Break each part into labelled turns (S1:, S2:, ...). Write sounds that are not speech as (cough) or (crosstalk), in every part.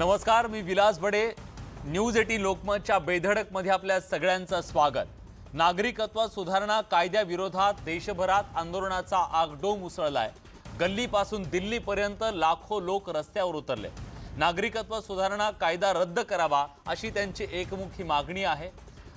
S1: नमस्कार मी Vilas Bade news eighteen लोकमतच्या बेधडकमध्ये आपल्या सगळ्यांचं स्वागत नागरिकत्व सुधारणा कायद्याविरोधात देशभरात आंदोलनाचा आगडोम उसळला आहे गल्लीपासून दिल्लीपर्यंत लाखो लोक रस्त्यावर उतरले नागरिकत्व सुधारणा कायदा रद्द करावा अशी त्यांची एकमुखी मागणी आहे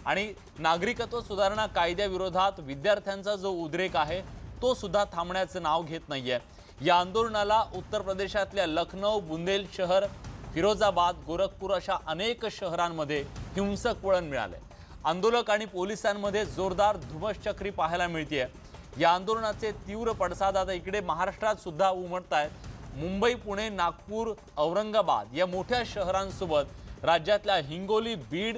S1: आणि नागरिकत्व सुधारणा कायद्याविरोधात विद्यार्थ्यांचा जो उद्रेक आहे तो सुद्धा थांबण्याचं नाव घेत नाही आहे या आंदोलनाला उत्तर प्रदेशातल्या लखनौ बुंदेल शहर फिरोजाबाद गोरखपूर अशा अनेक शहरांमध्ये हिंसक वळण मिळालं आंदोलक आणि पोलिसांमध्ये जोरदार धुमसचक्री पाहायला मिळते या आंदोलनाचे तीव्र पडसाद आता इकडे महाराष्ट्रात सुद्धा उमटत आहेत मुंबई पुणे नागपूर औरंगाबाद या मोठ्या शहरांसोबत राज्यातल्या हिंगोली बीड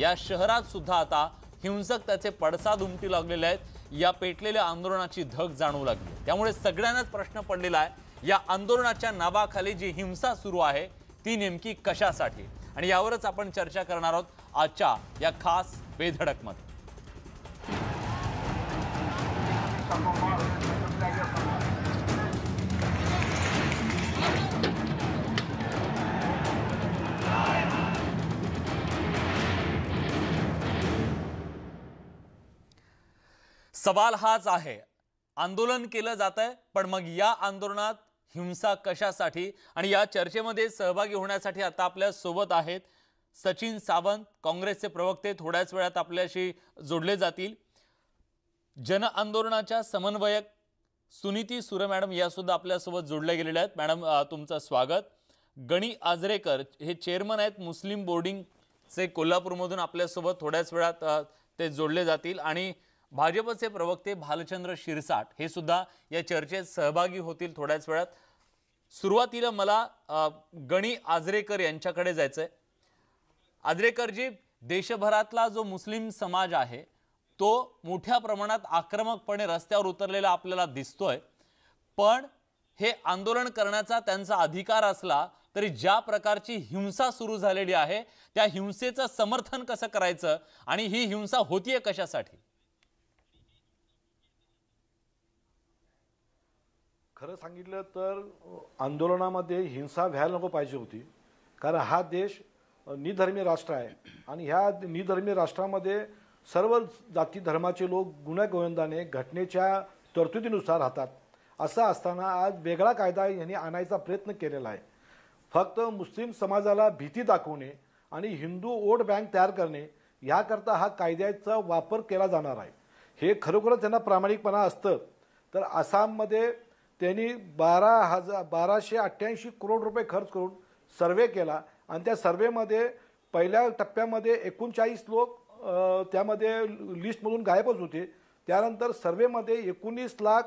S1: या शहरात सुद्धा आता हिंसक त्याचे पडसाद उमटू लागलेले आहेत या पेटलेल्या आंदोलनाची धग जाणवू लागली त्यामुळे सगळ्यांनाच प्रश्न पडलेला आहे या आंदोलनाच्या नावाखाली जी हिंसा सुरू आहे ती नेमकी कशासाठी आणि यावरच आपण चर्चा करणार आहोत आजच्या या खास बेधडकमध्ये सवाल हाच आहे आंदोलन केलं जात आहे पण मग या आंदोलनात हिंसा कशासाठी आणि या चर्चेमध्ये सहभागी होण्यासाठी आता आपल्या सोबत आहेत सचिन सावंत काँग्रेसचे प्रवक्ते थोड्याच वेळात आपल्याशी जोडले जातील जन आंदोलनाच्या समन्वयक सुनीती सुरे मॅडम यासुद्धा आपल्यासोबत जोडल्या गेलेल्या आहेत मॅडम तुमचं स्वागत गणी आजरेकर हे चेअरमन आहेत मुस्लिम बोर्डिंगचे कोल्हापूरमधून आपल्यासोबत थोड्याच वेळात ते जोडले जातील आणि भाजपचे प्रवक्ते भालचंद्र शिरसाट हे सुद्धा या चर्चेत सहभागी होतील थोड्याच वेळात सुरुवातीला मला गणी आजरेकर यांच्याकडे जायचंय आहे आजरेकरजी देशभरातला जो मुस्लिम समाज आहे तो मोठ्या प्रमाणात आक्रमकपणे रस्त्यावर उतरलेला आपल्याला दिसतोय पण हे आंदोलन करण्याचा त्यांचा अधिकार असला तरी ज्या प्रकारची हिंसा सुरू झालेली आहे त्या हिंसेचं समर्थन कसं करायचं आणि ही हिंसा होतीये कशासाठी
S2: खरं सांगितलं तर आंदोलनामध्ये हिंसा व्हायला नको पाहिजे होती कारण हा देश निधर्मीय राष्ट्र आहे आणि ह्या निधर्मीय राष्ट्रामध्ये सर्व जाती धर्माचे लोक गोविंदाने घटनेच्या तरतुदीनुसार राहतात असं असताना आज वेगळा कायदा यांनी आणायचा प्रयत्न केलेला आहे फक्त मुस्लिम समाजाला भीती दाखवणे आणि हिंदू वोट बँक तयार करणे याकरता हा कायद्याचा वापर केला जाणार आहे हे खरोखरच त्यांना प्रामाणिकपणा असतं तर आसाममध्ये त्यांनी बारा हजार बाराशे अठ्ठ्याऐंशी करोड रुपये खर्च करून सर्वे केला आणि त्या सर्वेमध्ये पहिल्या टप्प्यामध्ये एकोणचाळीस लोक त्यामध्ये लिस्टमधून गायबच होते त्यानंतर सर्वेमध्ये एकोणीस लाख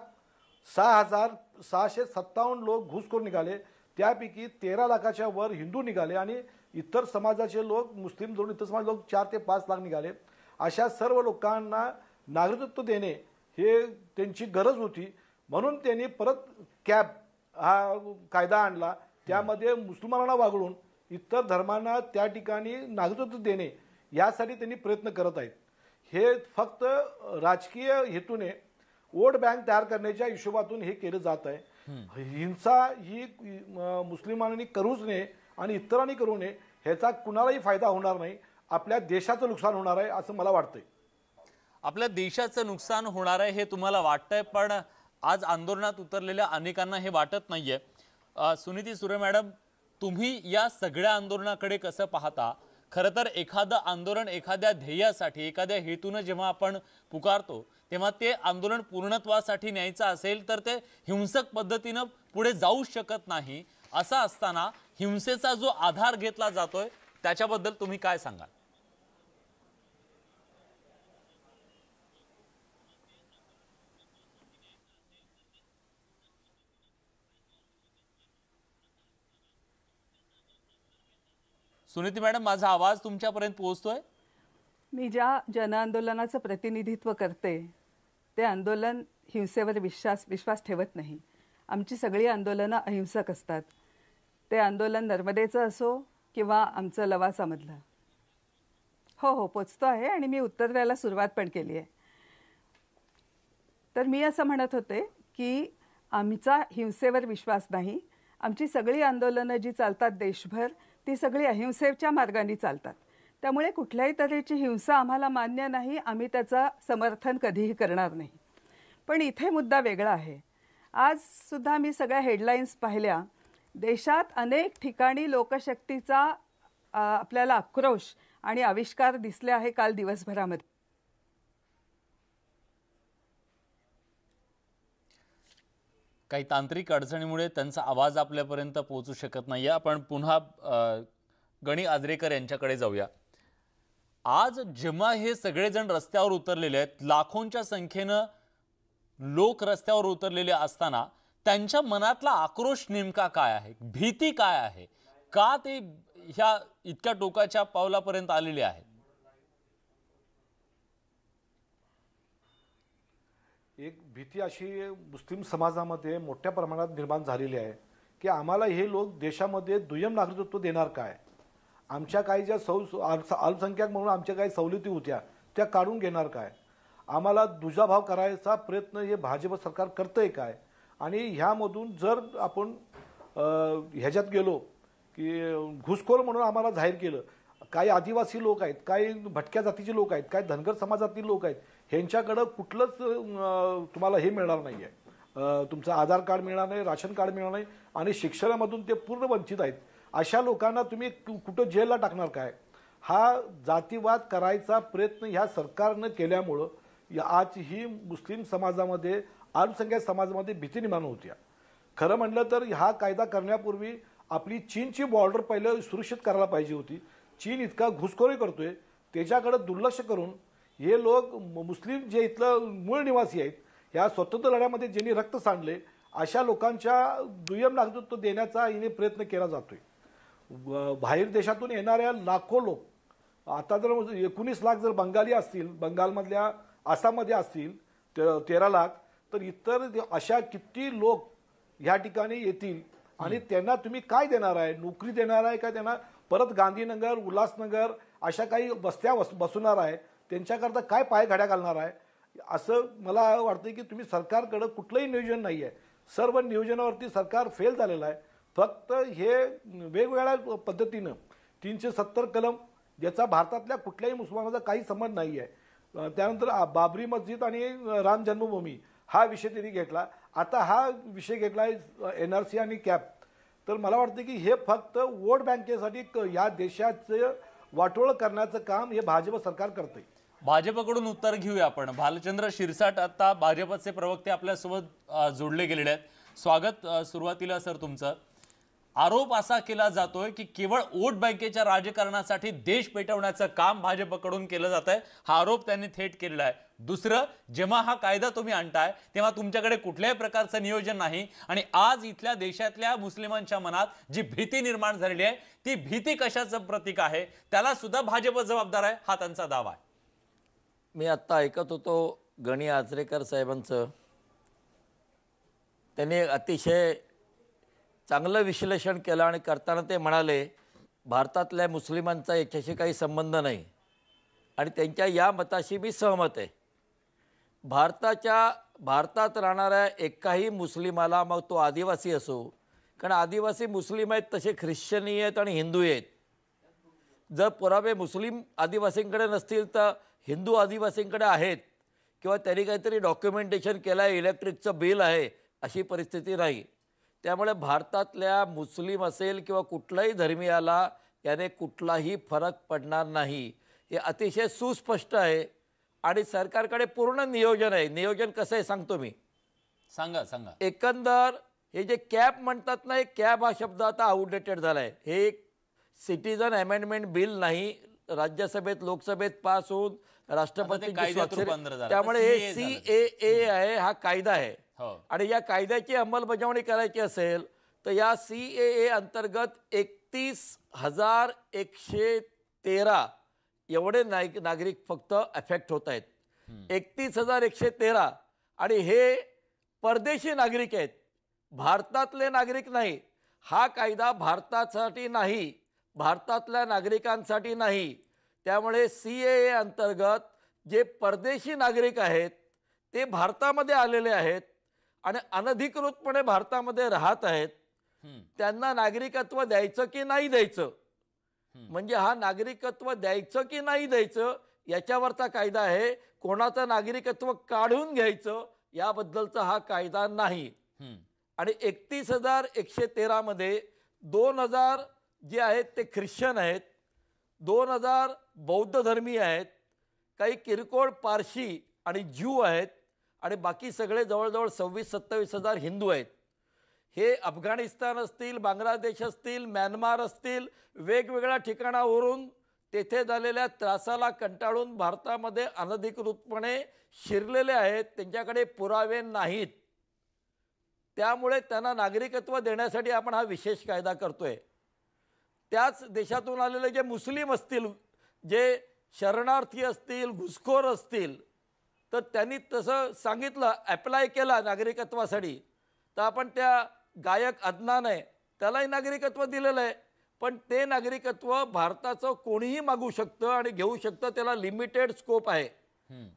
S2: सहा हजार सहाशे सत्तावन्न लोक घुसखोर निघाले त्यापैकी तेरा लाखाच्या वर हिंदू निघाले आणि इतर समाजाचे लोक मुस्लिम जोडून इतर समाज लोक चार ते पाच लाख निघाले अशा सर्व लोकांना नागरिकत्व देणे हे त्यांची गरज होती म्हणून त्यांनी परत कॅब हा कायदा आणला त्यामध्ये मुसलमानांना वागळून इतर धर्मांना त्या ठिकाणी नागरिकत्व देणे यासाठी त्यांनी प्रयत्न करत आहेत हे फक्त राजकीय हेतूने वोट बँक तयार करण्याच्या हिशोबातून हे केलं जात आहे हिंसा ही मुस्लिमांनी करूच नये आणि इतरांनी करू नये ह्याचा कुणालाही फायदा होणार नाही आपल्या देशाचं नुकसान होणार आहे असं मला वाटतंय
S1: आपल्या देशाचं नुकसान होणार आहे हे तुम्हाला वाटतंय पण आज आंदोलनात उतरलेल्या अनेकांना हे वाटत नाहीये सुनीती सुरे मॅडम तुम्ही या सगळ्या आंदोलनाकडे कसं पाहता खरं तर एखादं आंदोलन एखाद्या ध्येयासाठी एखाद्या हेतूनं जेव्हा आपण पुकारतो तेव्हा ते आंदोलन पूर्णत्वासाठी न्यायचं असेल तर ते हिंसक पद्धतीनं पुढे जाऊ शकत नाही असं असताना हिंसेचा जो आधार घेतला जातोय त्याच्याबद्दल तुम्ही काय सांगाल सुनीती मॅडम माझा आवाज तुमच्यापर्यंत पोहोचतोय
S3: मी ज्या जनआंदोलनाचं प्रतिनिधित्व करते ते आंदोलन हिंसेवर विश्वास विश्वास ठेवत नाही आमची सगळी आंदोलनं अहिंसक असतात ते आंदोलन नर्मदेचं असो किंवा आमचं लवासामधलं हो हो पोचतो आहे आणि मी उत्तर द्यायला सुरुवात पण केली आहे तर मी असं म्हणत होते की आमचा हिंसेवर विश्वास नाही आमची सगळी आंदोलनं जी चालतात देशभर ती सगळी अहिंसेच्या मार्गाने चालतात त्यामुळे कुठल्याही तऱ्हेची हिंसा आम्हाला मान्य नाही आम्ही त्याचं समर्थन कधीही करणार नाही पण इथे मुद्दा वेगळा आहे आजसुद्धा मी सगळ्या हेडलाईन्स पाहिल्या देशात अनेक ठिकाणी लोकशक्तीचा आपल्याला आक्रोश आणि आविष्कार दिसले आहे काल दिवसभरामध्ये
S1: काही तांत्रिक अडचणीमुळे त्यांचा आवाज आपल्यापर्यंत पोहोचू शकत नाही आहे आपण पुन्हा गणी आजरेकर यांच्याकडे जाऊया आज जेव्हा हे सगळेजण रस्त्यावर उतरलेले आहेत लाखोंच्या संख्येनं लोक रस्त्यावर उतरलेले असताना त्यांच्या मनातला आक्रोश नेमका काय आहे भीती काय आहे का ते ह्या इतक्या टोकाच्या पावलापर्यंत आलेले आहेत
S2: भीती अशी मुस्लिम समाजामध्ये मोठ्या प्रमाणात निर्माण झालेली आहे की आम्हाला हे लोक देशामध्ये दुय्यम नागरिकत्व देणार काय आमच्या काही ज्या सौ अल्पसंख्याक म्हणून आमच्या काही सवलती होत्या त्या काढून घेणार काय आम्हाला दुजाभाव करायचा प्रयत्न हे भाजप सरकार करतं आहे काय आणि ह्यामधून जर आपण ह्याच्यात गेलो की घुसखोर म्हणून आम्हाला जाहीर केलं काही आदिवासी लोक आहेत काही भटक्या जातीचे लोक आहेत काही धनगर समाजातील लोक आहेत ह्यांच्याकडं कुठलंच तुम्हाला हे मिळणार नाही आहे तुमचं आधार कार्ड मिळणार नाही राशन कार्ड मिळणार नाही आणि शिक्षणामधून ते पूर्ण वंचित आहेत अशा लोकांना तुम्ही कुठं जेलला टाकणार काय हा जातीवाद करायचा प्रयत्न ह्या सरकारनं केल्यामुळं आज ही मुस्लिम समाजामध्ये अल्पसंख्याक समाजामध्ये भीती निर्माण होत्या खरं म्हटलं तर हा कायदा करण्यापूर्वी आपली चीनची बॉर्डर पहिलं सुरक्षित करायला पाहिजे होती चीन इतका घुसखोरी करतोय त्याच्याकडे दुर्लक्ष करून हे लोक मुस्लिम जे इथलं मूळ निवासी आहेत ह्या स्वतंत्र लढ्यामध्ये ज्यांनी रक्त सांडले अशा लोकांच्या दुय्यम नागरिकत्व देण्याचा हिने प्रयत्न केला जातोय बाहेर देशातून येणाऱ्या लाखो लोक आता जर एकोणीस लाख जर बंगाली असतील बंगालमधल्या आसाममध्ये असतील ते तेरा लाख तर इतर अशा किती लोक ह्या ठिकाणी येतील आणि त्यांना तुम्ही काय देणार आहे नोकरी देणार आहे का त्यांना परत गांधीनगर उल्हासनगर अशा काही बस्त्या बस बसवणार आहे त्यांच्याकरता काय घड्या घालणार आहे असं मला वाटतं की तुम्ही सरकारकडं कुठलंही नियोजन नाही आहे सर्व नियोजनावरती सरकार फेल झालेलं आहे फक्त हे वेगवेगळ्या पद्धतीनं तीनशे सत्तर कलम ज्याचा भारतातल्या कुठल्याही मुसलमानाचा काही संबंध नाही आहे त्यानंतर बाबरी मस्जिद आणि राम जन्मभूमी हा विषय त्यांनी घेतला आता हा विषय घेतला आहे एन आर सी आणि कॅप तर मला वाटतं की हे फक्त वोट बँकेसाठी या देशाचं वाटोळ करण्याचं काम हे भाजप सरकार आहे
S1: भाजपकडून उत्तर घेऊया आपण भालचंद्र शिरसाट आता भाजपचे प्रवक्ते आपल्यासोबत जोडले गेलेले आहेत स्वागत सुरुवातीला सर तुमचं आरोप असा केला जातोय की केवळ वोट बँकेच्या राजकारणासाठी देश पेटवण्याचं काम भाजपकडून केलं जात आहे हा आरोप त्यांनी थेट केलेला आहे दुसरं जेव्हा हा कायदा तुम्ही आणताय तेव्हा तुमच्याकडे कुठल्याही प्रकारचं नियोजन नाही आणि आज इथल्या देशातल्या मुस्लिमांच्या मनात जी भीती निर्माण झालेली आहे ती भीती कशाचं प्रतीक आहे त्याला सुद्धा भाजप जबाबदार आहे हा त्यांचा दावा आहे
S4: मी आत्ता ऐकत होतो गणी आचरेकर साहेबांचं त्यांनी अतिशय चांगलं विश्लेषण केलं आणि करताना ते म्हणाले भारतातल्या मुस्लिमांचा याच्याशी काही संबंध नाही आणि त्यांच्या या मताशी मी सहमत आहे भारताच्या भारतात राहणाऱ्या एकाही मुस्लिमाला मग तो आदिवासी असो कारण आदिवासी मुस्लिम आहेत तसे ख्रिश्चनी आहेत आणि हिंदू आहेत जर पुरावे मुस्लिम आदिवासींकडे नसतील तर हिंदू आदिवासींकडे आहेत किंवा त्यांनी काहीतरी डॉक्युमेंटेशन केलं आहे इलेक्ट्रिकचं बिल आहे अशी परिस्थिती नाही त्यामुळे भारतातल्या मुस्लिम असेल किंवा कुठल्याही धर्मीयाला याने कुठलाही फरक पडणार नाही हे अतिशय सुस्पष्ट आहे आणि सरकारकडे पूर्ण नियोजन आहे नियोजन कसं आहे सांगतो मी सांगा सांगा एकंदर हे जे कॅब म्हणतात ना हे कॅब हा शब्द आता आउटडेटेड झाला आहे हे एक सिटिझन अमेंडमेंट बिल नाही राज्यसभेत लोकसभेत पास होऊन राष्ट्रपती त्यामुळे हे सी ए आहे हा कायदा आहे हो. आणि या कायद्याची अंमलबजावणी करायची असेल तर या सी ए ए अंतर्गत एकतीस हजार एकशे तेरा एवढे नाग नागरिक फक्त अफेक्ट होत आहेत एकतीस हजार एकशे तेरा आणि हे परदेशी नागरिक आहेत भारतातले नागरिक नाही हा कायदा भारतासाठी नाही भारतातल्या नागरिकांसाठी नाही त्यामुळे सी ए अंतर्गत जे परदेशी नागरिक आहेत ते भारतामध्ये आलेले आहेत आणि अनधिकृतपणे भारतामध्ये राहत आहेत त्यांना नागरिकत्व द्यायचं की नाही द्यायचं म्हणजे हा नागरिकत्व द्यायचं की नाही द्यायचं याच्यावरचा कायदा आहे कोणाचं नागरिकत्व काढून घ्यायचं याबद्दलचा हा कायदा नाही आणि एकतीस हजार एकशे तेरामध्ये दोन हजार जे आहेत ते ख्रिश्चन आहेत दोन हजार बौद्ध धर्मी आहेत काही किरकोळ पारशी आणि ज्यू आहेत आणि बाकी सगळे जवळजवळ सव्वीस सत्तावीस हजार हिंदू आहेत हे अफगाणिस्तान असतील बांगलादेश असतील म्यानमार असतील वेगवेगळ्या ठिकाणावरून तेथे झालेल्या त्रासाला कंटाळून भारतामध्ये अनधिकृतपणे शिरलेले आहेत त्यांच्याकडे पुरावे नाहीत त्यामुळे त्यांना नागरिकत्व देण्यासाठी आपण हा विशेष कायदा करतोय त्याच देशातून आलेले जे मुस्लिम असतील जे शरणार्थी असतील घुसखोर असतील तर त्यांनी तसं सांगितलं ॲप्लाय केला नागरिकत्वासाठी तर आपण त्या गायक अदनान आहे त्यालाही नागरिकत्व दिलेलं आहे पण ते नागरिकत्व भारताचं कोणीही मागू शकतं आणि घेऊ शकतं त्याला लिमिटेड स्कोप आहे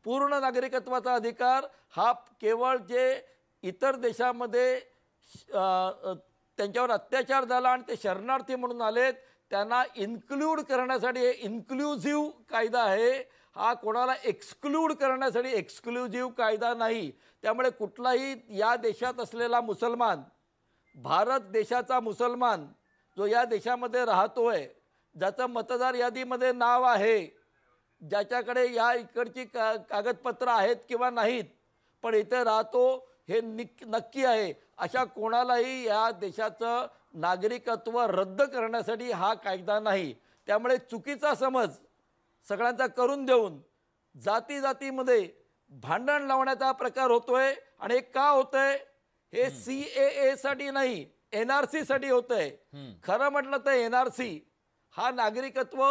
S4: पूर्ण नागरिकत्वाचा अधिकार हा केवळ जे इतर देशामध्ये त्यांच्यावर अत्याचार झाला आणि ते शरणार्थी म्हणून आलेत त्यांना इन्क्लूड करण्यासाठी हे इन्क्लुझिव्ह कायदा आहे हा कोणाला एक्सक्लूड करण्यासाठी एक्सक्लुझिव्ह कायदा नाही त्यामुळे कुठलाही या देशात असलेला मुसलमान भारत देशाचा मुसलमान जो या देशामध्ये राहतो आहे ज्याचं मतदार यादीमध्ये नाव आहे ज्याच्याकडे या इकडची का कागदपत्रं आहेत किंवा नाहीत पण इथे राहतो हे निक नक्की आहे अशा कोणालाही या देशाचं नागरिकत्व रद्द करण्यासाठी हा कायदा नाही त्यामुळे चुकीचा समज सगळ्यांचा करून देऊन जाती जातीमध्ये भांडण लावण्याचा प्रकार होतोय आणि का होतंय हे सी ए साठी नाही एन आर सीसाठी होतंय खरं म्हटलं तर एन आर सी हा नागरिकत्व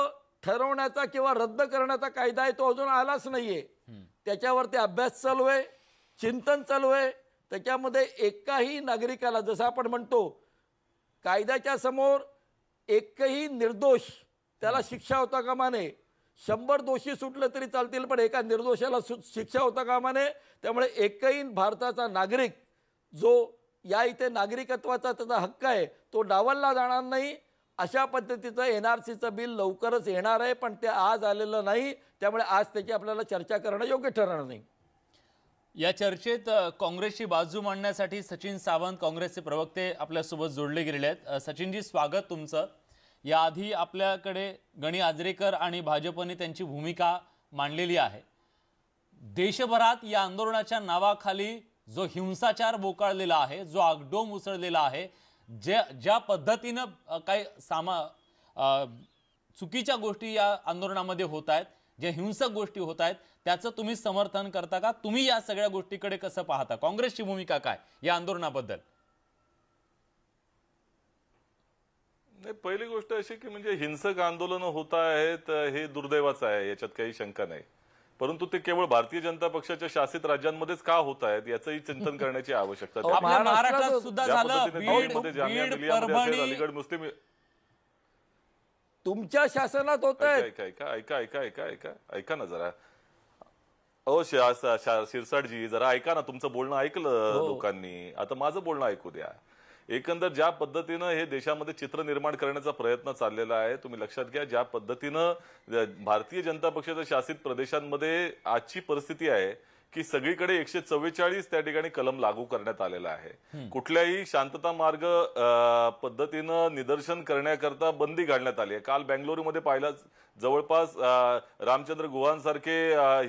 S4: ठरवण्याचा किंवा रद्द करण्याचा कायदा आहे तो अजून आलाच नाहीये त्याच्यावरती अभ्यास चालू आहे चिंतन चालू आहे त्याच्यामध्ये एकाही नागरिकाला जसं आपण म्हणतो कायद्याच्या समोर एकही निर्दोष त्याला शिक्षा होता कामा नये शंभर दोषी सुटले तरी चालतील पण एका निर्दोषाला सु शिक्षा होता कामा नये त्यामुळे एकही भारताचा नागरिक जो या इथे नागरिकत्वाचा त्याचा हक्क आहे तो डावलला जाणार नाही अशा पद्धतीचं एन आर सीचं बिल लवकरच येणार आहे पण ते आज आलेलं नाही त्यामुळे आज त्याची आपल्याला चर्चा करणं योग्य ठरणार नाही
S1: या चर्चेत काँग्रेसची बाजू मांडण्यासाठी सचिन सावंत काँग्रेसचे प्रवक्ते आपल्यासोबत जोडले गेलेले आहेत सचिनजी स्वागत तुमचं याआधी आपल्याकडे गणी आजरेकर आणि भाजपने त्यांची भूमिका मांडलेली आहे देशभरात या आंदोलनाच्या नावाखाली जो हिंसाचार बोकाळलेला आहे जो आगडोम उसळलेला आहे ज्या ज्या पद्धतीनं काही सामा चुकीच्या गोष्टी या आंदोलनामध्ये होत आहेत ज्या हिंसक गोष्टी होत आहेत त्याचं तुम्ही समर्थन करता का तुम्ही या सगळ्या गोष्टीकडे कसं पाहता काँग्रेसची भूमिका काय या आंदोलनाबद्दल
S5: नाही पहिली गोष्ट अशी की म्हणजे हिंसक आंदोलन होत आहेत हे दुर्दैवाचं आहे याच्यात काही शंका नाही परंतु ते केवळ भारतीय जनता पक्षाच्या शासित राज्यांमध्येच का होत आहेत याचंही चिंतन करण्याची आवश्यकता महाराष्ट्रात सुद्धा झालं मुस्लिम तुमच्या शासनात होत ऐका ऐका ऐका ऐका ऐका ऐका ना जरा अहो शिरसाटजी जरा ऐका ना तुमचं बोलणं ऐकलं हो. लोकांनी आता माझं बोलणं ऐकू द्या एकंदर ज्या पद्धतीनं हे देशामध्ये चित्र निर्माण करण्याचा प्रयत्न चाललेला आहे तुम्ही लक्षात घ्या ज्या पद्धतीनं भारतीय जनता पक्षाच्या शासित प्रदेशांमध्ये आजची परिस्थिती आहे की सगळीकडे एकशे चव्वेचाळीस त्या ठिकाणी कलम लागू करण्यात आलेला आहे कुठल्याही शांतता मार्ग पद्धतीनं निदर्शन करण्याकरता बंदी घालण्यात आली आहे काल मध्ये पाहिलं जवळपास रामचंद्र गुहांसारखे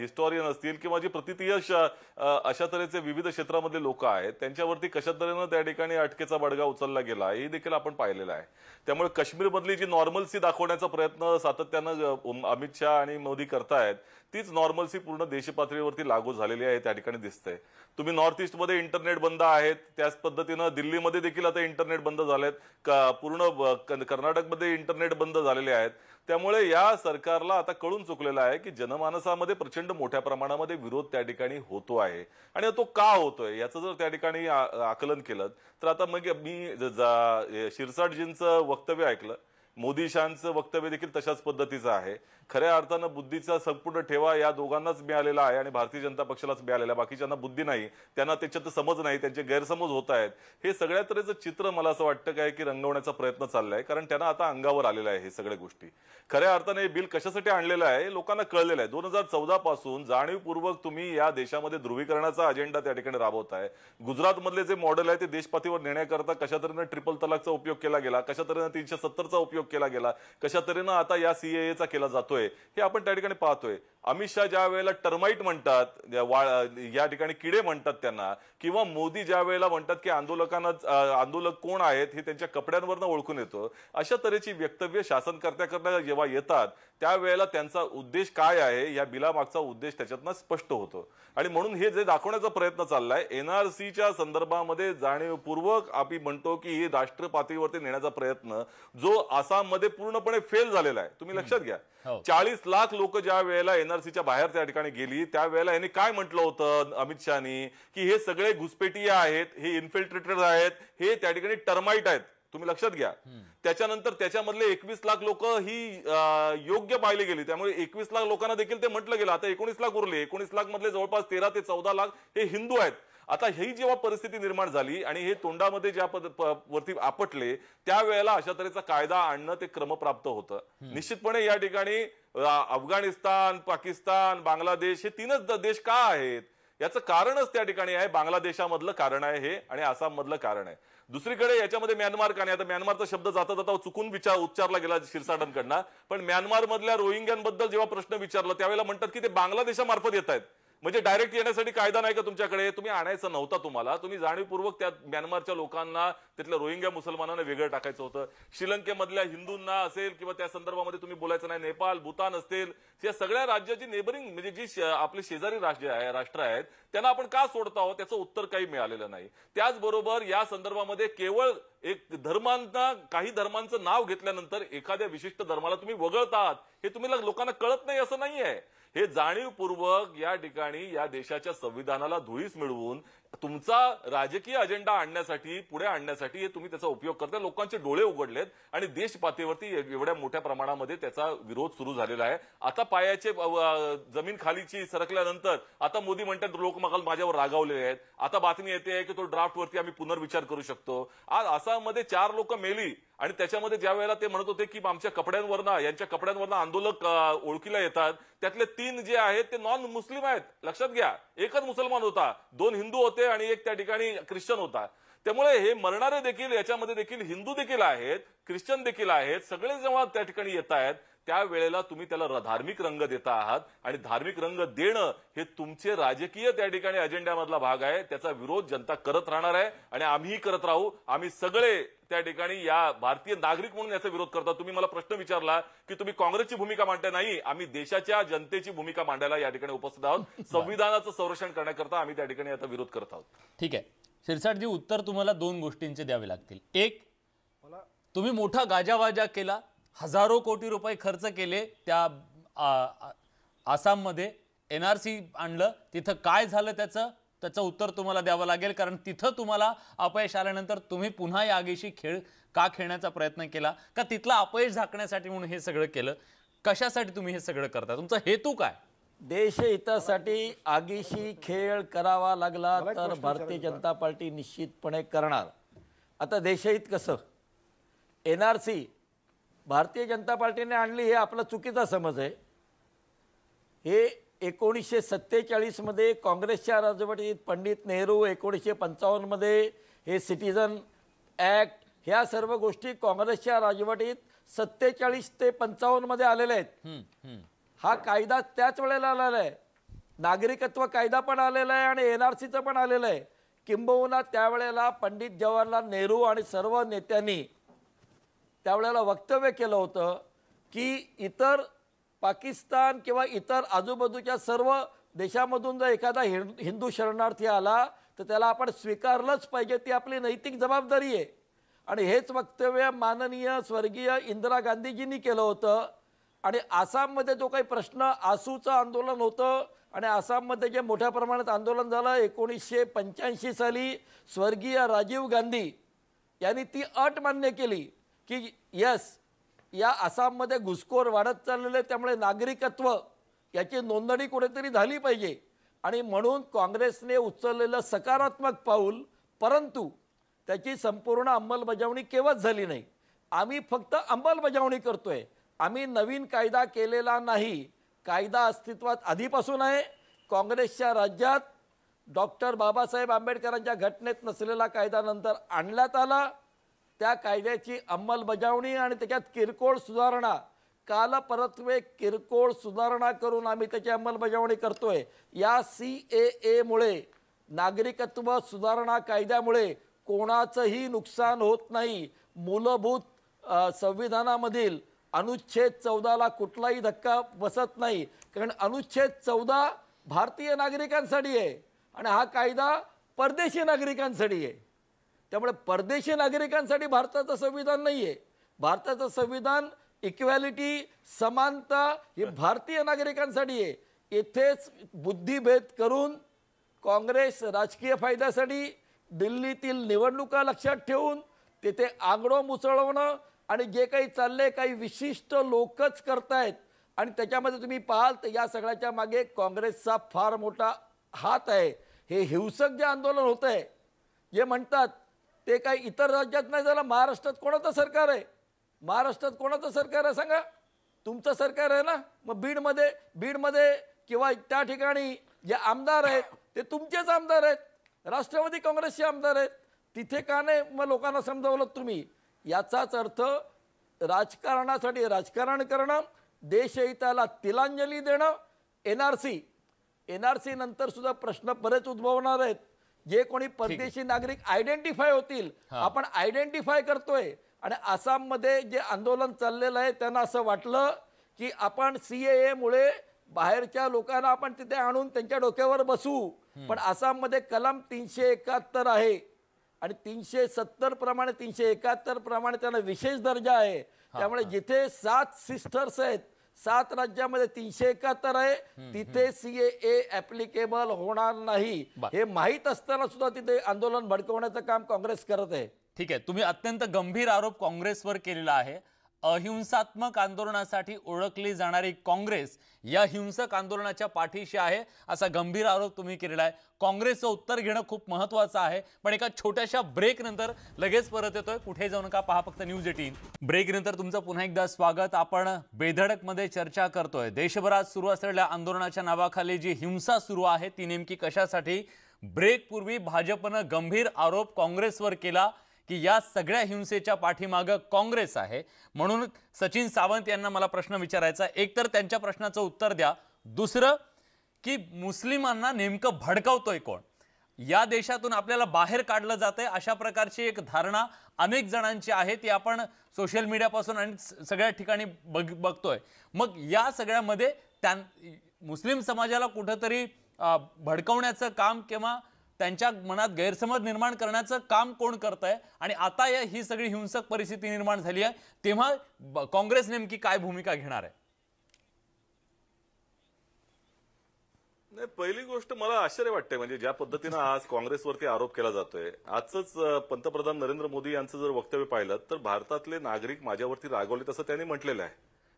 S5: हिस्टॉरियन असतील किंवा जे प्रतितीयश अशा तऱ्हेचे विविध क्षेत्रामधले लोक आहेत त्यांच्यावरती कशा तऱ्हेनं त्या ठिकाणी अटकेचा बडगा उचलला गेला हे देखील आपण पाहिलेलं आहे त्यामुळे काश्मीरमधली जी नॉर्मलसी दाखवण्याचा प्रयत्न सातत्यानं अमित शहा आणि मोदी करतायत तीच नॉर्मलसी पूर्ण देशपातळीवरती लागू झालेली आहे त्या ठिकाणी दिसते तुम्ही नॉर्थ ईस्टमध्ये इंटरनेट बंद आहेत त्याच पद्धतीनं दिल्लीमध्ये देखील आता इंटरनेट बंद झालेत पूर्ण कर्नाटकमध्ये इंटरनेट बंद झालेले आहेत त्यामुळे या सरकारला आता कळून चुकलेलं आहे की जनमानसामध्ये प्रचंड मोठ्या प्रमाणामध्ये विरोध त्या ठिकाणी होतो आहे आणि तो का होतोय याचं जर त्या ठिकाणी आकलन केलं तर आता मग मी शिरसाटजींचं वक्तव्य ऐकलं मोदी वक्तव्य देखील तशाच पद्धतीचं आहे खऱ्या अर्थानं बुद्धीचा संपूर्ण ठेवा या दोघांनाच मिळालेला आहे आणि भारतीय जनता पक्षालाच मिळालेला आहे बाकीच्यांना बुद्धी नाही त्यांना त्याच्यात समज नाही त्यांचे गैरसमज होत आहेत हे सगळ्या तऱ्हेचं चित्र मला असं वाटतं काय की रंगवण्याचा प्रयत्न चाललाय कारण त्यांना आता अंगावर आलेला आहे हे सगळ्या गोष्टी खऱ्या अर्थाने हे बिल कशासाठी आणलेलं आहे लोकांना कळलेलं आहे दोन हजार चौदा पासून जाणीवपूर्वक तुम्ही या देशामध्ये ध्रुवीकरणाचा अजेंडा त्या ठिकाणी राबवताय गुजरातमधले जे मॉडेल आहे ते देशपातीवर नेण्याकरता कशा तऱ्हेनं ट्रिपल तलाकचा उपयोग केला गेला कशा तऱ्हेनं तीनशे सत्तरचा उपयोग केला गेला कशा तऱ्हेनं आता या सीएएचा केला जातो हे आपण त्या ठिकाणी पाहतोय अमित शहा ज्या वेळेला टर्माईट म्हणतात या ठिकाणी किडे म्हणतात त्यांना किंवा मोदी ज्या वेळेला म्हणतात की आंदोलकांना आंदोलक कोण आहेत हे त्यांच्या कपड्यांवरनं ओळखून येतो अशा तऱ्हेची वक्तव्य शासनकर्त्याकडनं जेव्हा येतात त्यावेळेला त्यांचा उद्देश काय आहे या बिलामागचा उद्देश त्याच्यातनं स्पष्ट होतो आणि म्हणून हे जे दाखवण्याचा प्रयत्न चाललाय एनआरसीच्या संदर्भामध्ये जाणीवपूर्वक आपण म्हणतो की हे राष्ट्र पातळीवरती नेण्याचा प्रयत्न जो आसाममध्ये पूर्णपणे फेल झालेला आहे तुम्ही लक्षात घ्या हो. चाळीस लाख लोक ज्या वेळेला एनआरसीच्या बाहेर त्या ठिकाणी गेली त्यावेळेला यांनी काय म्हटलं होतं अमित शहानी की हे सगळे घुसपेटी आहेत हे इन्फिल्ट्रेटर आहेत हे त्या ठिकाणी टर्माईट आहेत तुम्ही लक्षात घ्या त्याच्यानंतर त्याच्यामधले एकवीस लाख लोक ही योग्य पाहिले गेली त्यामुळे एकवीस लाख लोकांना देखील ते म्हटलं गेलं आता एकोणीस लाख उरले एकोणीस लाख मधले जवळपास तेरा ते चौदा लाख हे हिंदू आहेत आता ही जेव्हा परिस्थिती निर्माण झाली आणि हे तोंडामध्ये ज्या पद वरती आपटले त्यावेळेला अशा तऱ्हेचा कायदा आणणं ते क्रमप्राप्त होतं निश्चितपणे या ठिकाणी अफगाणिस्तान पाकिस्तान बांगलादेश हे तीनच देश का आहेत याचं कारणच त्या ठिकाणी आहे बांगलादेशामधलं कारण आहे हे आणि आसाममधलं कारण आहे दुसरीकडे याच्यामध्ये म्यानमार का नाही आता म्यानमारचा शब्द जाता जाता चुकून विचार उच्चारला गेला शिरसाटांकडनं पण म्यानमारमधल्या रोहिंग्यांबद्दल जेव्हा प्रश्न विचारला त्यावेळेला म्हणतात की ते बांगलादेशामार्फत येत आहेत म्हणजे डायरेक्ट येण्यासाठी कायदा नाही का तुमच्याकडे तुम्ही आणायचं नव्हता तुम्हाला तुम्ही जाणीवपूर्वक त्या म्यानमारच्या लोकांना तिथल्या रोहिंग्या मुसलमानांना वेगळं टाकायचं होतं श्रीलंकेमधल्या हिंदूंना असेल किंवा त्या संदर्भामध्ये तुम्ही बोलायचं नाही नेपाळ भूतान असतील या सगळ्या राज्याची नेबरिंग म्हणजे जी आपले शेजारी राज्य आहे राष्ट्र आहेत त्यांना आपण का सोडत आहोत त्याचं उत्तर काही मिळालेलं नाही त्याचबरोबर या संदर्भामध्ये केवळ एक धर्मांना काही धर्मांचं नाव घेतल्यानंतर एखाद्या विशिष्ट धर्माला तुम्ही वगळतात हे तुम्ही लोकांना कळत नाही असं नाही आहे हे जाणीवपूर्वक या ठिकाणी या देशाच्या संविधानाला धुळीस मिळवून तुमचा राजकीय अजेंडा आणण्यासाठी पुढे आणण्यासाठी हे तुम्ही त्याचा उपयोग करता लोकांचे डोळे उघडलेत आणि देश पातळीवरती एवढ्या मोठ्या प्रमाणामध्ये त्याचा विरोध सुरू झालेला आहे आता पायाचे जमीन खालीची सरकल्यानंतर आता मोदी म्हणतात लोक माझ्यावर रागावलेले आहेत आता बातमी येते की तो ड्राफ्टवरती आम्ही पुनर्विचार करू शकतो आज आसाममध्ये चार लोक मेली आणि त्याच्यामध्ये ज्या वेळेला ते म्हणत होते की आमच्या कपड्यांवरनं यांच्या कपड्यांवरनं आंदोलक ओळखीला येतात त्यातले तीन जे आहेत ते नॉन मुस्लिम आहेत लक्षात घ्या एकच मुसलमान होता दोन हिंदू होते आणि एक त्या ठिकाणी ख्रिश्चन होता त्यामुळे हे मरणारे देखील याच्यामध्ये देखील हिंदू देखील आहेत ख्रिश्चन देखील आहेत सगळे जेव्हा त्या ठिकाणी येत आहेत त्यावेळेला तुम्ही त्याला धार्मिक रंग देता आहात आणि धार्मिक रंग देणं हे तुमचे राजकीय त्या ठिकाणी अजेंड्यामधला भाग आहे त्याचा विरोध जनता करत राहणार आहे आणि आम्हीही करत राहू आम्ही सगळे त्या ठिकाणी या भारतीय नागरिक म्हणून याचा विरोध करतात तुम्ही मला प्रश्न विचारला की तुम्ही काँग्रेसची भूमिका मांडता नाही आम्ही देशाच्या जनतेची भूमिका मांडायला या ठिकाणी उपस्थित आहोत (laughs) संविधानाचं संरक्षण करण्याकरता आम्ही त्या ठिकाणी याचा विरोध करत आहोत
S1: ठीक आहे शिरसाटजी उत्तर तुम्हाला दोन गोष्टींचे द्यावे लागतील एक तुम्ही मोठा गाजावाजा केला हजारो कोटी रुपये खर्च केले त्या आसाममध्ये एन आर सी आणलं तिथं काय झालं त्याचं त्याचं उत्तर तुम्हाला द्यावं लागेल कारण तिथं तुम्हाला अपयश आल्यानंतर तुम्ही पुन्हा या आगीशी खेळ का खेळण्याचा प्रयत्न केला का तिथला अपयश झाकण्यासाठी म्हणून हे सगळं केलं कशासाठी तुम्ही हे सगळं करता तुमचा हेतू काय देशहितासाठी आगीशी खेळ करावा लागला तर भारतीय जनता पार्टी
S4: निश्चितपणे करणार आता देशहित कसं एन आर सी भारतीय जनता पार्टीने आणली हे आपला चुकीचा समज आहे हे एकोणीसशे सत्तेचाळीसमध्ये काँग्रेसच्या राजवटीत पंडित नेहरू एकोणीसशे पंचावन्नमध्ये हे सिटीजन ॲक्ट ह्या सर्व गोष्टी काँग्रेसच्या राजवटीत सत्तेचाळीस ते पंचावन्नमध्ये आलेल्या आहेत हा कायदा त्याच वेळेला आलेला आहे नागरिकत्व कायदा पण आलेला आहे आणि एन आर सीचं पण आलेलं आहे किंबहुना त्यावेळेला पंडित जवाहरलाल नेहरू आणि सर्व नेत्यांनी त्यावेळेला वक्तव्य केलं होतं की इतर पाकिस्तान किंवा इतर आजूबाजूच्या सर्व देशामधून जर एखादा हिंदू शरणार्थी आला तर त्याला आपण स्वीकारलंच पाहिजे ती आपली नैतिक जबाबदारी आहे आणि हेच वक्तव्य माननीय स्वर्गीय इंदिरा गांधीजींनी केलं होतं आणि आसाममध्ये जो काही प्रश्न आसूचं आंदोलन होतं आणि आसाममध्ये जे मोठ्या प्रमाणात आंदोलन झालं एकोणीसशे पंच्याऐंशी साली स्वर्गीय राजीव गांधी यांनी ती अट मान्य केली की यस या आसाममध्ये घुसखोर वाढत चाललेले त्यामुळे नागरिकत्व याची नोंदणी कुठेतरी झाली पाहिजे आणि म्हणून काँग्रेसने उचललेलं सकारात्मक पाऊल परंतु त्याची संपूर्ण अंमलबजावणी केव्हाच झाली नाही आम्ही फक्त अंमलबजावणी करतोय आम्ही नवीन कायदा केलेला नाही कायदा अस्तित्वात आधीपासून आहे काँग्रेसच्या राज्यात डॉक्टर बाबासाहेब आंबेडकरांच्या घटनेत नसलेला कायदा नंतर आणण्यात आला त्या कायद्याची अंमलबजावणी आणि त्याच्यात किरकोळ सुधारणा काल परत्वे किरकोळ सुधारणा करून आम्ही त्याची अंमलबजावणी करतोय या सी ए एमुळे नागरिकत्व सुधारणा कायद्यामुळे कोणाचंही नुकसान होत नाही मूलभूत संविधानामधील अनुच्छेद चौदाला कुठलाही धक्का बसत नाही कारण अनुच्छेद चौदा भारतीय नागरिकांसाठी आहे आणि हा कायदा परदेशी नागरिकांसाठी आहे त्यामुळे परदेशी नागरिकांसाठी भारताचं संविधान नाही आहे भारताचं संविधान इक्वॅलिटी समानता ही भारतीय नागरिकांसाठी आहे इथेच बुद्धिभेद करून काँग्रेस राजकीय फायद्यासाठी दिल्लीतील निवडणुका लक्षात ठेवून तिथे आंगडो मुचळवणं आणि जे काही चालले काही विशिष्ट लोकच करतायत आणि त्याच्यामध्ये तुम्ही पाहाल तर या सगळ्याच्या मागे काँग्रेसचा फार मोठा हात आहे हे हिंसक जे आंदोलन होत आहे जे म्हणतात ते काही इतर राज्यात नाही झालं महाराष्ट्रात कोणाचं सरकार आहे महाराष्ट्रात कोणाचं सरकार आहे सांगा तुमचं सरकार आहे ना मग बीडमध्ये बीडमध्ये किंवा त्या ठिकाणी जे आमदार आहेत ते तुमचेच आमदार आहेत राष्ट्रवादी काँग्रेसचे आमदार आहेत तिथे का नाही मग लोकांना समजावलं तुम्ही याचाच अर्थ राजकारणासाठी राजकारण करणं देशहिताला तिलांजली देणं N R C N R C नंतर सुद्धा प्रश्न बरेच उद्भवणार आहेत जे कोणी परदेशी नागरिक आयडेंटिफाय होतील आपण आयडेंटिफाय करतोय आणि आसाममध्ये जे आंदोलन चाललेलं आहे त्यांना असं वाटलं की आपण सी मुळे बाहेरच्या लोकांना आपण तिथे आणून त्यांच्या डोक्यावर बसू पण आसाममध्ये कलम तीनशे एकाहत्तर आहे आणि तीनशे सत्तर प्रमाणे तीनशे एकाहत्तर प्रमाणे त्यांना विशेष दर्जा आहे त्यामुळे जिथे सात सिस्टर्स आहेत सात राज्यामध्ये तीनशे एकाहत्तर आहे तिथे सीएए ऍप्लिकेबल होणार नाही हे माहीत असताना सुद्धा तिथे आंदोलन भडकवण्याचं
S1: काम काँग्रेस करत आहे ठीक आहे तुम्ही अत्यंत गंभीर आरोप काँग्रेसवर केलेला आहे अहिंसात्मक आंदोलनासाठी ओळखली जाणारी काँग्रेस या हिंसक आंदोलनाच्या पाठीशी आहे असा गंभीर आरोप तुम्ही केलेला आहे काँग्रेसचं उत्तर घेणं खूप महत्त्वाचं आहे पण एका छोट्याशा ब्रेकनंतर लगेच परत येतोय कुठे जाऊ नका पहा फक्त न्यूज एटीन ब्रेकनंतर तुमचं पुन्हा एकदा स्वागत आपण बेधडकमध्ये चर्चा करतोय देशभरात सुरू असलेल्या आंदोलनाच्या नावाखाली जी हिंसा सुरू आहे ती नेमकी कशासाठी ब्रेकपूर्वी भाजपनं गंभीर आरोप काँग्रेसवर केला की या सगळ्या हिंसेच्या पाठीमागं काँग्रेस आहे म्हणून सचिन सावंत यांना मला प्रश्न विचारायचा एकतर त्यांच्या प्रश्नाचं उत्तर द्या दुसरं की मुस्लिमांना नेमकं भडकवतोय कोण या देशातून आपल्याला बाहेर काढलं जात आहे अशा प्रकारची एक धारणा अनेक जणांची आहे ती आपण सोशल मीडियापासून आणि सगळ्या ठिकाणी बघ बघतोय मग या सगळ्यामध्ये त्यां मुस्लिम समाजाला कुठंतरी भडकवण्याचं काम किंवा त्यांच्या मनात गैरसमज निर्माण करण्याचं काम कोण करत आहे आणि आता या ही सगळी हिंसक परिस्थिती निर्माण झाली आहे तेव्हा काँग्रेस नेमकी काय भूमिका घेणार आहे
S5: नाही पहिली गोष्ट मला आश्चर्य वाटते म्हणजे ज्या पद्धतीनं आज काँग्रेसवरती आरोप केला जातोय आजच पंतप्रधान नरेंद्र मोदी यांचं जर वक्तव्य पाहिलं तर भारतातले नागरिक माझ्यावरती रागवले तसं त्यांनी म्हटलेलं आहे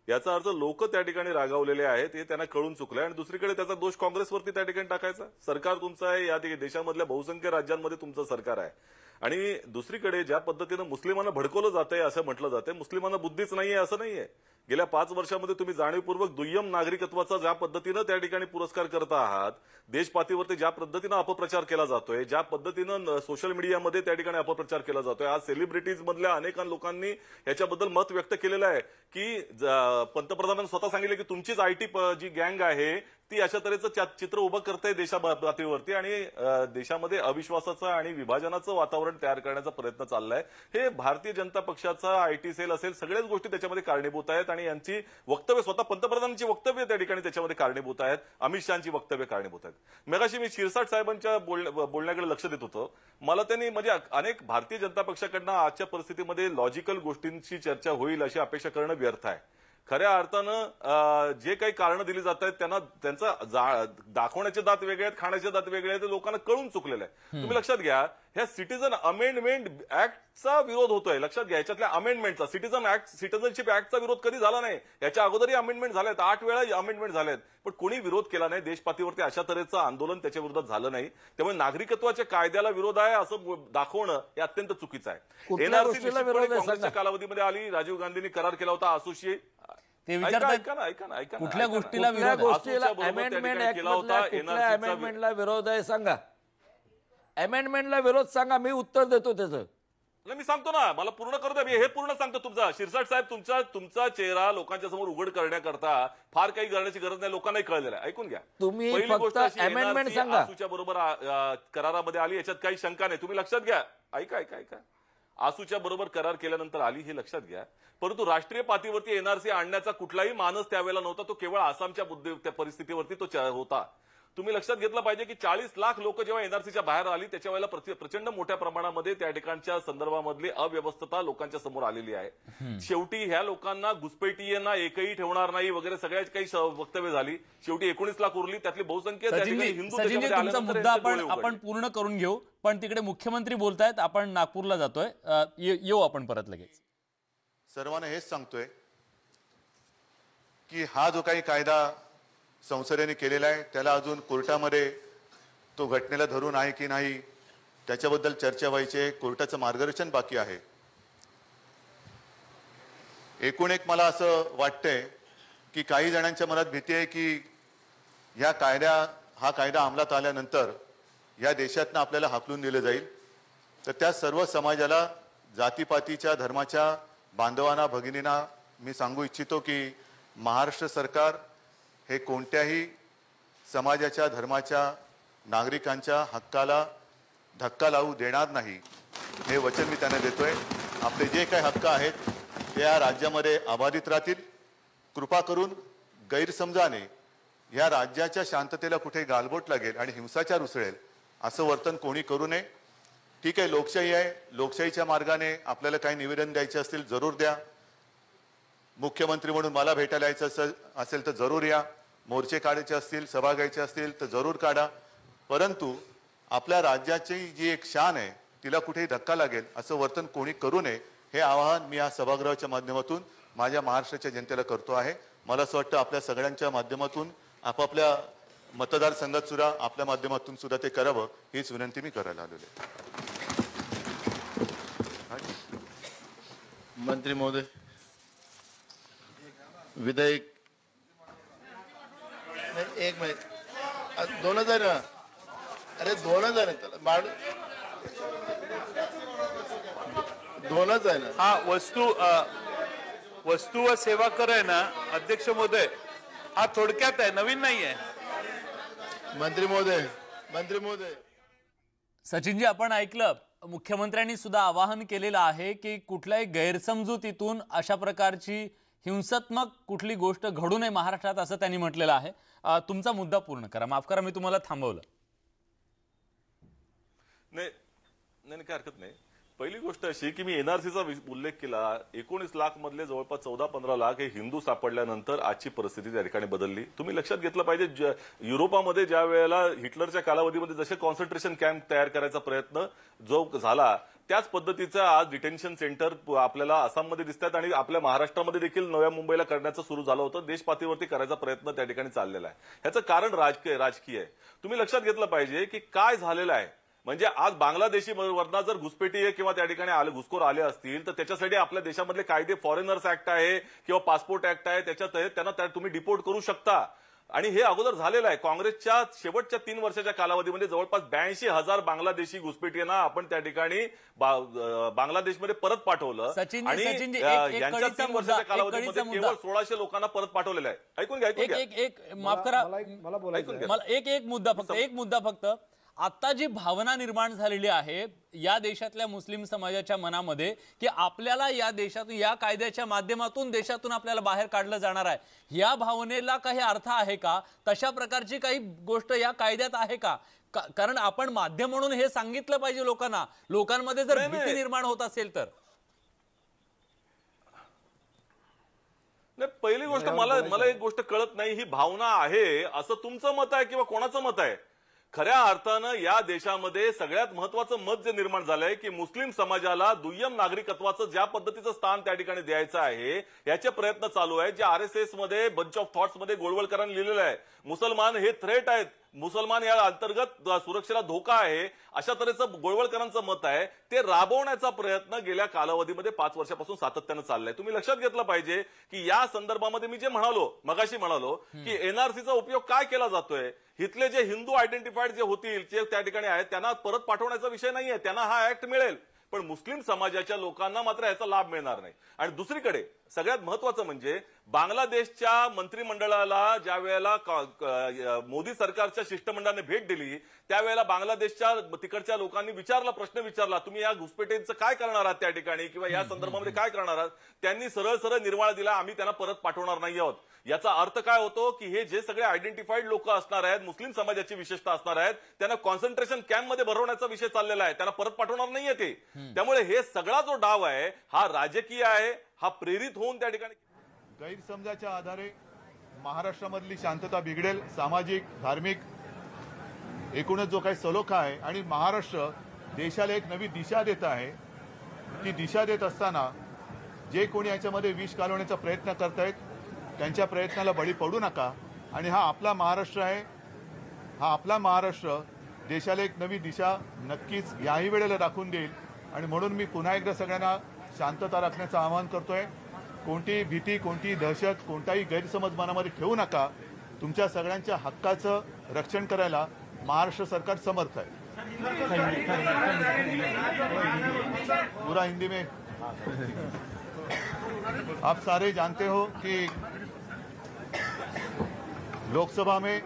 S5: याचा अर्थ लोक त्या ठिकाणी रागावलेले आहेत हे त्यांना कळून चुकलं आणि दुसरीकडे त्याचा दोष काँग्रेसवरती त्या ठिकाणी टाकायचा सरकार तुमचं आहे या देशामधल्या बहुसंख्य राज्यांमध्ये तुमचं सरकार आहे आणि दुसरीकडे ज्या पद्धतीनं मुस्लिमांना भडकवलं जात आहे असं म्हटलं जाते मुस्लिमांना बुद्धीच नाहीये असं नाहीये गेल्या पाच वर्षामध्ये तुम्ही जाणीवपूर्वक दुय्यम नागरिकत्वाचा ज्या पद्धतीनं त्या ठिकाणी पुरस्कार करत आहात देशपातीवरती ज्या पद्धतीनं अपप्रचार केला जातोय ज्या पद्धतीनं सोशल मीडियामध्ये त्या ठिकाणी अपप्रचार केला जातोय आज सेलिब्रिटीज मधल्या अनेक लोकांनी याच्याबद्दल मत व्यक्त केलेलं आहे की पंतप्रधानांनी स्वतः सांगितलं की तुमचीच आयटी जी गँग आहे ती अशा तऱ्हेचं चित्र उभं करते देशा पातळीवरती आणि देशामध्ये अविश्वासाचं आणि विभाजनाचं वातावरण तयार करण्याचा प्रयत्न चाललाय हे भारतीय जनता पक्षाचा आयटी सेल असेल सगळ्याच गोष्टी त्याच्यामध्ये कारणीभूत आहेत आणि यांची वक्तव्य स्वतः पंतप्रधानांची वक्तव्य त्या ठिकाणी त्याच्यामध्ये कारणीभूत आहेत अमित शहाची वक्तव्य कारणीभूत आहेत मेघाशी मी शिरसाट साहेबांच्या बोलण्याकडे लक्ष देत होतो मला त्यांनी म्हणजे अनेक भारतीय जनता पक्षाकडनं आजच्या परिस्थितीमध्ये लॉजिकल गोष्टींची चर्चा होईल अशी अपेक्षा करणं व्यर्थ आहे खऱ्या अर्थानं जे काही कारण दिली जात आहेत त्यांना त्यांचा दाखवण्याचे दात वेगळे आहेत खाण्याचे दात वेगळे आहेत ते लोकांना कळून चुकलेले आहे तुम्ही लक्षात घ्या ह्या सिटीजन अमेंडमेंट ऍक्टचा विरोध होतोय लक्षात घ्या याच्यातल्या अमेंडमेंटचा सिटीजन ऍक्ट सिटीजनशिप ऍक्टचा विरोध कधी झाला नाही याच्या अगोदरही अमेंडमेंट झालेत आठ वेळा अमेंडमेंट झाल्यात पण कोणी विरोध केला नाही देशपातीवरती अशा तऱ्हेचं आंदोलन त्याच्या विरोधात झालं नाही त्यामुळे नागरिकत्वाच्या कायद्याला विरोध आहे असं दाखवणं हे अत्यंत चुकीचं आहे एनआरसीच्या कालावधीमध्ये आली राजीव गांधींनी करार केला होता असोशी ते कुठल्या गोष्टीला विरोध अमेंडमेंट केला होता
S4: विरोध आहे सांगा अमेंडमेंटला विरोध सांगा मी उत्तर देतो त्याचं
S5: मी सांगतो ना मला पूर्ण करतो मी हे पूर्ण सांगतो तुमचा शिरसाट साहेब तुमचा तुमचा चेहरा लोकांच्या समोर उघड करण्याकरता फार काही करण्याची गरज नाही लोकांनाही कळलेलं आहे ऐकून घ्या
S4: तुम्ही अमेंडमेंट सांगा आसूच्या
S5: बरोबर करारामध्ये आली याच्यात काही शंका नाही तुम्ही लक्षात घ्या ऐका ऐका ऐका आसूच्या बरोबर करार केल्यानंतर आली हे लक्षात घ्या परंतु राष्ट्रीय पातळीवरती एनआरसी आणण्याचा कुठलाही मानस त्यावेळेला नव्हता तो केवळ आसामच्या परिस्थितीवरती तो होता तुम्ही लक्षात घेतलं पाहिजे की चाळीस लाख लोक जेव्हा एनआरसीच्या बाहेर आली त्याच्या वेळेला प्रचंड मोठ्या प्रमाणामध्ये त्या ठिकाणच्या संदर्भामधली अव्यवस्थता लोकांच्या समोर आलेली आहे शेवटी ह्या लोकांना घुसपेटीयांना एकही ठेवणार नाही वगैरे सगळ्यात काही वक्तव्य झाली शेवटी एकोणीस लाख उरली त्यातली बहुसंख्य हिंदू मुद्दा आपण आपण
S1: पूर्ण करून घेऊ पण तिकडे मुख्यमंत्री बोलतायत आपण नागपूरला जातोय येऊ आपण परत लगेच
S6: सर्वांना हेच सांगतोय की हा जो काही कायदा संसदेने केलेला आहे त्याला अजून कोर्टामध्ये तो घटनेला धरून आहे की नाही त्याच्याबद्दल चर्चा व्हायची कोर्टाचं मार्गदर्शन बाकी आहे एकूण एक मला असं वाटतंय की काही जणांच्या मनात भीती आहे की या कायद्या हा कायदा अंमलात आल्यानंतर या देशातनं आपल्याला हाकलून दिलं जाईल तर त्या सर्व समाजाला जातीपातीच्या धर्माच्या बांधवांना भगिनींना मी सांगू इच्छितो की महाराष्ट्र सरकार हे कोणत्याही समाजाच्या धर्माच्या नागरिकांच्या हक्काला धक्का लावू देणार नाही हे वचन मी त्यांना देतोय आपले जे काही हक्क आहेत ते या राज्यामध्ये अबाधित राहतील कृपा करून गैरसमजाने या राज्याच्या शांततेला कुठे गालबोट लागेल आणि हिंसाचार उसळेल असं वर्तन कोणी करू नये ठीक आहे लोकशाही आहे लोकशाहीच्या मार्गाने आपल्याला काही निवेदन द्यायचे असतील जरूर द्या मुख्यमंत्री म्हणून मला भेटायला यायचं असेल तर जरूर या मोर्चे काढायचे असतील सभा घ्यायचे असतील तर जरूर काढा परंतु आपल्या राज्याची जी एक शान आहे तिला कुठेही धक्का लागेल असं वर्तन कोणी करू नये हे आवाहन मी या सभागृहाच्या माध्यमातून माझ्या महाराष्ट्राच्या जनतेला करतो आहे मला असं वाटतं आपल्या सगळ्यांच्या माध्यमातून आपापल्या मतदारसंघात सुद्धा आपल्या माध्यमातून सुद्धा ते करावं हीच विनंती मी करायला आलेली आहे मंत्री महोदय विधेयक
S1: एक मिनिट
S6: दोन हजार अरे दोन हजार दोनच आहे ना हा वस्तू वस्तू
S2: व सेवा कर आहे ना अध्यक्ष महोदय हा थोडक्यात आहे नवीन नाही आहे
S1: मंत्री महोदय मंत्री महोदय सचिनजी आपण ऐकलं मुख्यमंत्र्यांनी सुद्धा आवाहन केलेलं आहे की कुठल्याही गैरसमजुतीतून अशा प्रकारची हिंसात्मक कुठली गोष्ट घडू नये महाराष्ट्रात असं त्यांनी म्हटलेलं आहे तुमचा मुद्दा पूर्ण करा माफ करा मी तुम्हाला थांबवलं
S5: नाही नाही काय हरकत नाही पहिली गोष्ट अशी की मी एनआरसीचा उल्लेख केला एकोणीस लाख मधले जवळपास चौदा पंधरा लाख हे हिंदू सापडल्यानंतर आजची परिस्थिती त्या ठिकाणी बदलली तुम्ही लक्षात घेतलं पाहिजे युरोपामध्ये ज्या वेळेला हिटलरच्या कालावधीमध्ये जसे कॉन्सन्ट्रेशन कॅम्प तयार करायचा प्रयत्न जो झाला त्याच पद्धतीचं आज डिटेन्शन सेंटर आपल्याला आसाममध्ये दिसतात आणि आपल्या महाराष्ट्रामध्ये देखील नव्या मुंबईला करण्याचं सुरू झालं होतं देशपातळीवरती करायचा प्रयत्न त्या ठिकाणी चाललेला आहे ह्याचं कारण राजकीय राजकीय तुम्ही लक्षात घेतलं पाहिजे की काय झालेलं आहे म्हणजे आज बांगलादेशी वरना जर घुसपेटी आहे किंवा त्या ठिकाणी आले घुसखोर आले असतील तर त्याच्यासाठी आपल्या देशामधले कायदे फॉरेनर्स ऍक्ट आहे किंवा पासपोर्ट ऍक्ट आहे त्याच्यात त्यांना तुम्ही डिपोर्ट करू शकता आणि हे अगोदर झालेलं आहे काँग्रेसच्या शेवटच्या तीन वर्षाच्या कालावधीमध्ये जवळपास ब्याऐंशी हजार बांगलादेशी घुसपेटींना आपण त्या ठिकाणी बांगलादेशमध्ये परत पाठवलं आणि यांच्या तीन वर्षाच्या कालावधीमध्ये केवळ सोळाशे लोकांना परत पाठवलेलं आहे ऐकून घ्या
S2: एक माफ करा मला
S1: एक एक मुद्दा फक्त एक मुद्दा फक्त आत्ता जी भावना निर्माण झालेली आहे या देशातल्या मुस्लिम समाजाच्या मनामध्ये की आपल्याला या देशातून या कायद्याच्या माध्यमातून देशातून आपल्याला बाहेर काढलं जाणार आहे या भावनेला काही अर्थ आहे का तशा प्रकारची काही गोष्ट या कायद्यात आहे का कारण आपण माध्यम म्हणून हे सांगितलं पाहिजे लोकांना लोकांमध्ये जर भीती निर्माण होत असेल तर
S5: पहिली गोष्ट मला मला एक गोष्ट कळत नाही ही भावना आहे असं तुमचं मत आहे किंवा कोणाचं मत आहे खऱ्या अर्थानं या देशामध्ये सगळ्यात महत्वाचं मत जे निर्माण झालंय की मुस्लिम समाजाला दुय्यम नागरिकत्वाचं ज्या पद्धतीचं स्थान त्या ठिकाणी द्यायचं आहे याचे प्रयत्न चालू आहेत जे आर एस एस मध्ये बंच ऑफ थॉट्स मध्ये गोळवळकरांनी लिहिलेलं आहे मुसलमान हे थ्रेट आहेत मुसलमान या अंतर्गत सुरक्षेला धोका आहे अशा तऱ्हेचं गोळवळकरांचं मत आहे ते राबवण्याचा प्रयत्न गेल्या कालावधीमध्ये पाच वर्षापासून सातत्यानं चाललाय तुम्ही लक्षात घेतलं पाहिजे की या संदर्भामध्ये मी जे म्हणालो मगाशी म्हणालो की एनआरसीचा उपयोग काय केला जातोय इथले जे हिंदू आयडेंटिफाईड जे होतील जे त्या ठिकाणी आहेत त्यांना परत पाठवण्याचा विषय नाहीये त्यांना हा ऍक्ट मिळेल पण मुस्लिम समाजाच्या लोकांना मात्र याचा लाभ मिळणार नाही आणि दुसरीकडे सगळ्यात महत्वाचं म्हणजे बांगलादेशच्या मंत्रिमंडळाला ज्या वेळेला मोदी सरकारच्या शिष्टमंडळाने भेट दिली त्यावेळेला बांगलादेशच्या तिकडच्या लोकांनी विचारला प्रश्न विचारला तुम्ही या घुसपेटेचं काय करणार आहात त्या ठिकाणी किंवा या संदर्भामध्ये काय करणार आहात त्यांनी सरळ सरळ निर्वाळ दिला आम्ही त्यांना परत पाठवणार नाही आहोत याचा अर्थ काय होतो की हे जे सगळे आयडेंटिफाईड लोक असणार आहेत मुस्लिम समाजाची विशेषता असणार आहेत त्यांना कॉन्सन्ट्रेशन कॅम्प मध्ये भरवण्याचा विषय चाललेला आहे त्यांना परत पाठवणार नाहीये ते त्यामुळे हे सगळा जो डाव आहे हा राजकीय आहे हा प्रेरित होऊन त्या ठिकाणी
S6: गैरसमजाच्या आधारे महाराष्ट्रामधली शांतता बिघडेल सामाजिक धार्मिक एकूणच जो काही सलोखा आहे आणि महाराष्ट्र देशाला एक नवी दिशा देत आहे ती दिशा देत असताना जे कोणी याच्यामध्ये विष घालवण्याचा प्रयत्न करतायत त्यांच्या प्रयत्नाला बळी पडू नका आणि हा आपला महाराष्ट्र आहे हा आपला महाराष्ट्र देशाला एक नवी दिशा नक्कीच याही वेळेला दाखवून देईल आणि म्हणून मी पुन्हा एकदा सगळ्यांना शांतता राखण्याचं आवाहन करतोय कोणती भीती कोणतीही दहशत कोणताही गैरसमज मनामध्ये ठेवू नका तुमच्या सगळ्यांच्या हक्काचं रक्षण करायला महाराष्ट्र सरकार समर्थ आहे पूरा हिंदी में आप सारे जानते हो कि लोकसभा में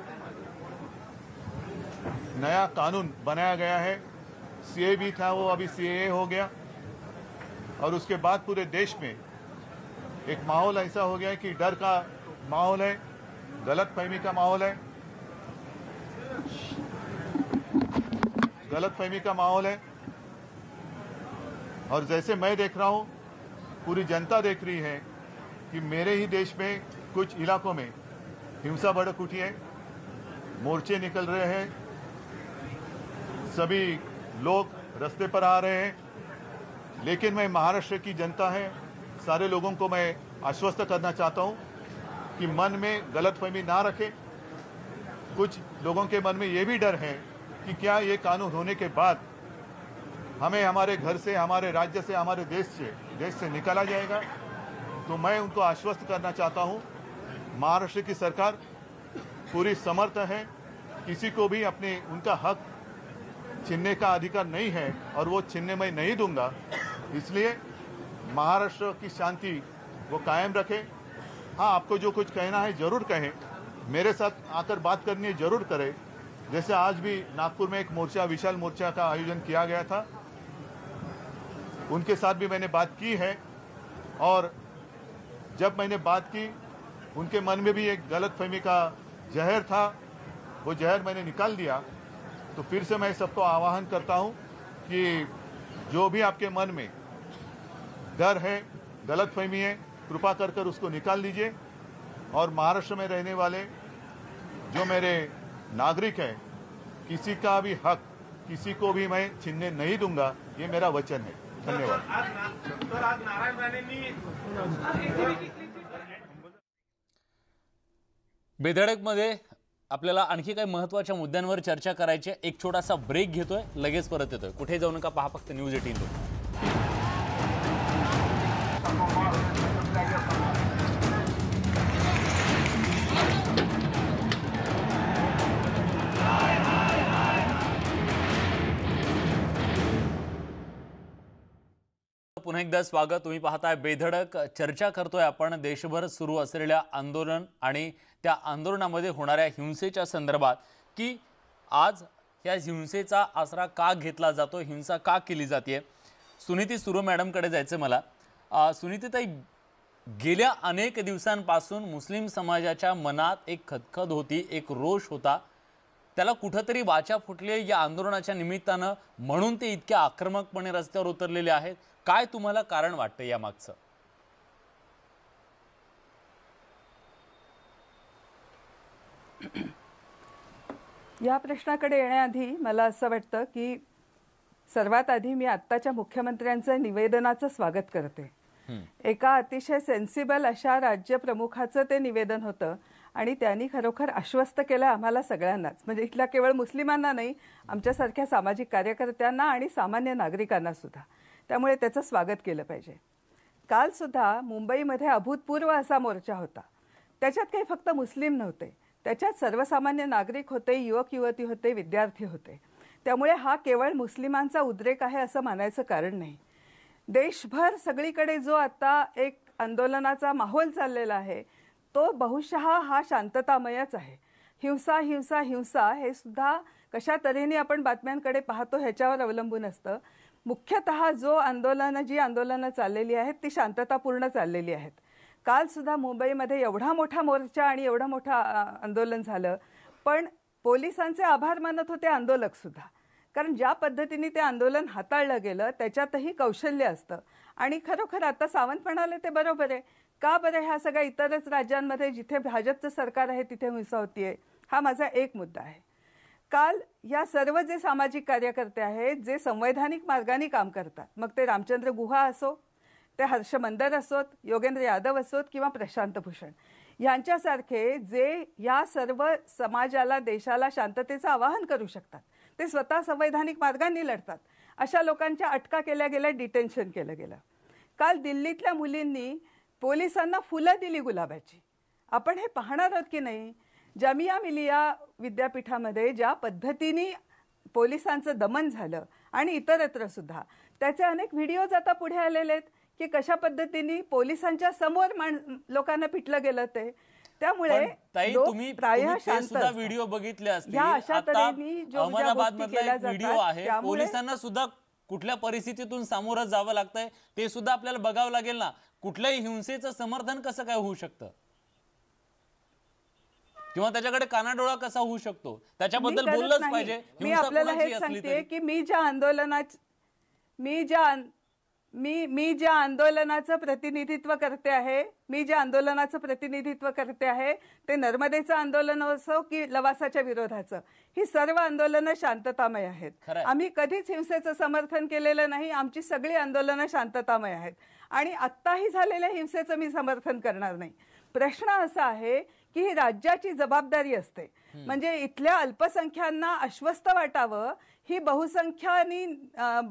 S6: नया कानून बनाया गया है सीए भी था वो अभी सीए हो गया और उसके बाद पूरे देश में एक माहौल ऐसा हो गया है कि डर का माहौल है गलत फहमी का माहौल है गलत फहमी का माहौल है और जैसे मैं देख रहा हूं पूरी जनता देख रही है कि मेरे ही देश में कुछ इलाकों में हिंसा भड़क उठी है मोर्चे निकल रहे हैं सभी लोग रास्ते पर आ रहे हैं लेकिन मैं महाराष्ट्र की जनता है सारे लोगों को मैं आश्वस्त करना चाहता हूँ कि मन में गलतफहमी ना रखें कुछ लोगों के मन में ये भी डर है कि क्या ये कानून होने के बाद हमें हमारे घर से हमारे राज्य से हमारे देश से देश से निकाला जाएगा तो मैं उनको आश्वस्त करना चाहता हूँ महाराष्ट्र की सरकार पूरी समर्थ है किसी को भी अपने उनका हक छीनने का अधिकार नहीं है और वो छीनने में नहीं दूंगा इसलिए महाराष्ट्र की शांति वो कायम रखें हाँ आपको जो कुछ कहना है ज़रूर कहें मेरे साथ आकर बात करनी है ज़रूर करें जैसे आज भी नागपुर में एक मोर्चा विशाल मोर्चा का आयोजन किया गया था उनके साथ भी मैंने बात की है और जब मैंने बात की उनके मन में भी एक गलत फहमी का जहर था वो जहर मैंने निकाल दिया तो फिर से मैं सबको आह्वान करता हूँ कि जो भी आपके मन में डर है गलत है कृपा कर कर उसको निकाल दीजिए और महाराष्ट्र में रहने वाले जो मेरे नागरिक हैं किसी का भी हक किसी को भी मैं छीनने नहीं दूंगा ये मेरा
S1: वचन है
S2: धन्यवाद
S1: मध्ये आपल्याला आणखी काही महत्त्वाच्या मुद्द्यांवर चर्चा करायची एक छोटासा ब्रेक घेतोय लगेच परत येतोय कुठे जाऊ नका पहा फक्त न्यूज एटीन पुन्हा एकदा स्वागत तुम्ही पाहताय बेधडक चर्चा करतोय आपण देशभर सुरू असलेल्या आंदोलन आणि त्या आंदोलनामध्ये होणाऱ्या हिंसेच्या संदर्भात की आज या हिंसेचा आसरा का घेतला जातो हिंसा का केली जाते सुनीती सुरू मॅडमकडे जायचं मला सुनीती ताई गेल्या अनेक दिवसांपासून मुस्लिम समाजाच्या मनात एक खदखद होती एक रोष होता त्याला कुठंतरी वाचा फुटले या आंदोलनाच्या निमित्तानं म्हणून ते इतक्या आक्रमकपणे रस्त्यावर उतरलेले आहेत काय तुम्हाला कारण वाटतं मागचं
S3: या प्रश्नाकडे येण्याआधी मला असं वाटतं की सर्वात आधी मी आत्ताच्या मुख्यमंत्र्यांचं निवेदनाचं स्वागत करते एका अतिशय सेन्सिबल अशा राज्यप्रमुखाचं ते निवेदन होतं आणि त्यांनी खरोखर आश्वस्त केलं आम्हाला सगळ्यांनाच म्हणजे इथल्या केवळ मुस्लिमांना नाही आमच्यासारख्या सामाजिक कार्यकर्त्यांना आणि सामान्य नागरिकांना सुद्धा त्यामुळे त्याचं स्वागत केलं पाहिजे कालसुद्धा मुंबईमध्ये अभूतपूर्व असा मोर्चा होता त्याच्यात काही फक्त मुस्लिम नव्हते त्याच्यात सर्वसामान्य नागरिक होते युवक युवती होते विद्यार्थी होते त्यामुळे हा केवळ मुस्लिमांचा उद्रेक आहे असं मानायचं कारण नाही देशभर सगळीकडे जो आता एक आंदोलनाचा माहोल चाललेला आहे तो बहुशहा हा शांततामयच आहे हिंसा हिंसा हिंसा हे सुद्धा कशा तऱ्हेने आपण बातम्यांकडे पाहतो ह्याच्यावर अवलंबून असतं मुख्यतः जो आंदोलनं जी आंदोलनं चाललेली आहेत ती शांततापूर्ण चाललेली आहेत कालसुद्धा मुंबईमध्ये एवढा मोठा मोर्चा आणि एवढा मोठा आंदोलन झालं पण पोलिसांचे आभार मानत होते आंदोलक सुद्धा कारण ज्या पद्धतीने ते आंदोलन हाताळलं गेलं त्याच्यातही कौशल्य असतं आणि खरोखर आता सावंत म्हणाले ते बरोबर आहे का बरं ह्या सगळ्या इतरच राज्यांमध्ये जिथे भाजपचं सरकार आहे तिथे हिंसा हा माझा एक मुद्दा आहे काल या सर्व जे सामाजिक कार्यकर्ते आहेत जे संवैधानिक मार्गाने काम करतात मग ते रामचंद्र गुहा असो ते हर्ष मंदर असोत योगेंद्र यादव असोत किंवा प्रशांत भूषण यांच्यासारखे जे या सर्व समाजाला देशाला शांततेचं आवाहन करू शकतात ते स्वतः संवैधानिक मार्गांनी लढतात अशा लोकांच्या अटका केल्या गेल्या डिटेन्शन केलं गेलं काल दिल्लीतल्या मुलींनी पोलिसांना फुलं दिली गुलाबाची आपण हे पाहणार आहोत की नाही जामिया मिलिया विद्यापीठामध्ये ज्या पद्धतीने पोलिसांचं दमन झालं आणि इतरत्र सुद्धा त्याचे अनेक व्हिडिओज आता पुढे आलेले आहेत की कशा पद्धतीने पोलिसांच्या समोर माण लोकांना पिटलं गेलं ते त्यामुळे तुम्ही सुद्धा व्हिडिओ
S1: बघितले असतील अशा व्हिडिओ आहे पोलिसांना सुद्धा कुठल्या परिस्थितीतून सामोरं जावं लागतंय ते सुद्धा आपल्याला बघावं लागेल ना कुठल्याही हिंसेचं समर्थन कसं काय होऊ शकतं किंवा त्याच्याकडे कानाडोळा कसा होऊ शकतो त्याच्याबद्दल बोललंच पाहिजे मी आपल्याला हे सांगते
S3: की मी ज्या आंदोलनात मी ज्या मी मी ज्या आंदोलनाचं प्रतिनिधित्व करते आहे मी ज्या आंदोलनाचं प्रतिनिधित्व करते आहे ते नर्मदेचं आंदोलन असो की लवासाच्या विरोधाचं ही सर्व आंदोलनं शांततामय आहेत आम्ही कधीच हिंसेचं समर्थन केलेलं नाही आमची सगळी आंदोलनं शांततामय आहेत आणि आत्ताही झालेल्या हिंसेचं मी समर्थन करणार नाही प्रश्न असा आहे की ही राज्याची जबाबदारी असते म्हणजे इथल्या अल्पसंख्यांना अश्वस्थ वाटावं ही बहुसंख्यानी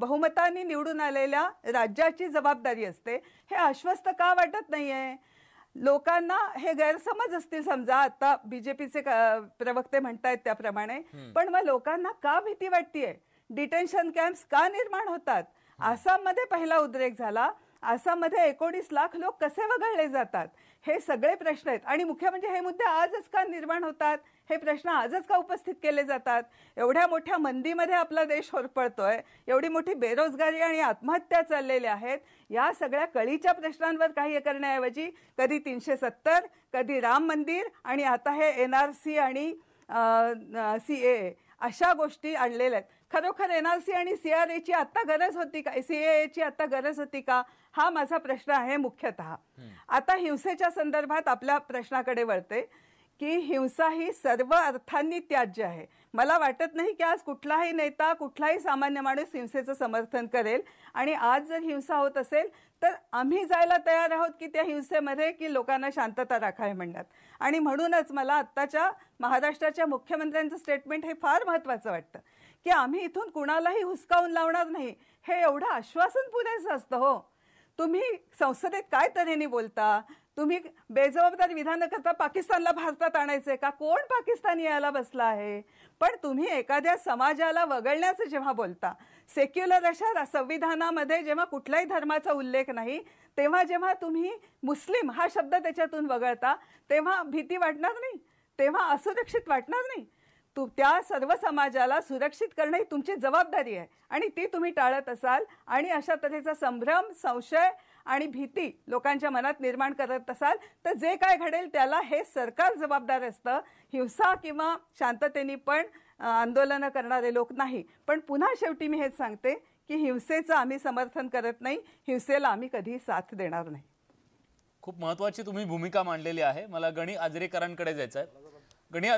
S3: बहुमतानी निवडून आलेल्या राज्याची जबाबदारी असते हे अश्वस्थ का वाटत नाहीये लोकांना हे गैरसमज असतील समजा आता बीजेपीचे प्रवक्ते म्हणतायत त्याप्रमाणे पण मग लोकांना का भीती वाटतीये डिटेन्शन कॅम्प्स का निर्माण होतात आसाममध्ये पहिला उद्रेक झाला आसाममध्ये एकोणीस लाख लोक कसे वगळले जातात हे सगळे प्रश्न आहेत आणि मुख्य म्हणजे हे मुद्दे आजच का निर्माण होतात हे प्रश्न आजच का उपस्थित केले जातात एवढ्या मोठ्या मंदीमध्ये आपला देश होरपळतोय एवढी मोठी बेरोजगारी आणि आत्महत्या चाललेल्या आहेत या सगळ्या कळीच्या प्रश्नांवर काही करण्याऐवजी कधी तीनशे सत्तर कधी राम मंदिर आणि आता हे एन आर सी आणि सी ए अशा गोष्टी आणलेल्या आहेत खरोखर एन आर सी आणि सी आर एची आत्ता गरज होती का सी एची आत्ता गरज होती का हा माझा प्रश्न आहे मुख्यतः आता हिंसेच्या संदर्भात आपल्या प्रश्नाकडे वळते की हिंसा ही सर्व अर्थांनी त्याज्य आहे मला वाटत नाही की आज कुठलाही नेता कुठलाही सामान्य माणूस हिंसेचं समर्थन करेल आणि आज जर हिंसा होत असेल तर आम्ही जायला तयार आहोत की त्या हिंसेमध्ये की लोकांना शांतता राखावी म्हणतात आणि म्हणूनच मला आत्ताच्या महाराष्ट्राच्या मुख्यमंत्र्यांचं स्टेटमेंट हे फार महत्त्वाचं वाटतं की आम्ही इथून कुणालाही हुसकावून लावणार नाही हे एवढं आश्वासन पुरेसं असतं हो तुम्ही संसदेत काय तऱ्हेने बोलता तुम्ही बेजबाबदार विधानं करता पाकिस्तानला भारतात आणायचंय का कोण पाकिस्तानी यायला बसला आहे पण तुम्ही एखाद्या समाजाला वगळण्याचं जेव्हा बोलता सेक्युलर अशा संविधानामध्ये जेव्हा कुठल्याही धर्माचा उल्लेख नाही तेव्हा जेव्हा तुम्ही मुस्लिम हा शब्द त्याच्यातून वगळता तेव्हा भीती वाटणार नाही तेव्हा असुरक्षित वाटणार नाही तू त्या सर्व समाजाला सुरक्षित करणं ही तुमची जबाबदारी आहे आणि ती तुम्ही टाळत असाल आणि अशा तऱ्हेचा संभ्रम संशय आणि भीती लोकांच्या मनात निर्माण करत असाल तर जे काय घडेल त्याला हे सरकार जबाबदार असतं हिंसा किंवा शांततेने पण आंदोलनं करणारे लोक नाही पण पुन्हा शेवटी मी हेच सांगते की हिंसेचं आम्ही समर्थन करत नाही हिंसेला आम्ही कधी साथ देणार नाही
S1: खूप महत्वाची तुम्ही भूमिका मांडलेली आहे मला गणी आजरेकरांकडे जायचं आहे गणी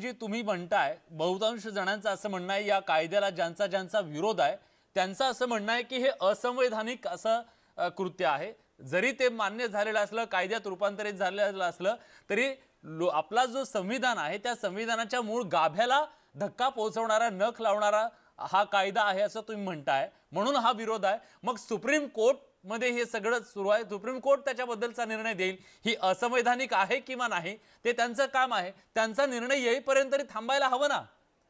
S1: जी तुम्ही म्हणताय बहुतांश जणांचं असं म्हणणं आहे या कायद्याला ज्यांचा ज्यांचा विरोध आहे त्यांचं असं म्हणणं आहे की हे असंवैधानिक असं कृत्य आहे जरी ते मान्य झालेलं असलं कायद्यात रूपांतरित झालेलं असलं तरी लो आपला जो संविधान आहे त्या संविधानाच्या मूळ गाभ्याला धक्का पोहोचवणारा नख लावणारा हा कायदा आहे असं तुम्ही म्हणताय म्हणून हा विरोध आहे मग सुप्रीम कोर्ट मध्ये हे सगळं सुरू आहे सुप्रीम कोर्ट त्याच्याबद्दलचा निर्णय देईल ही असंवैधानिक आहे किंवा नाही ते त्यांचं काम आहे त्यांचा निर्णय येईपर्यंत तरी थांबायला हवं ना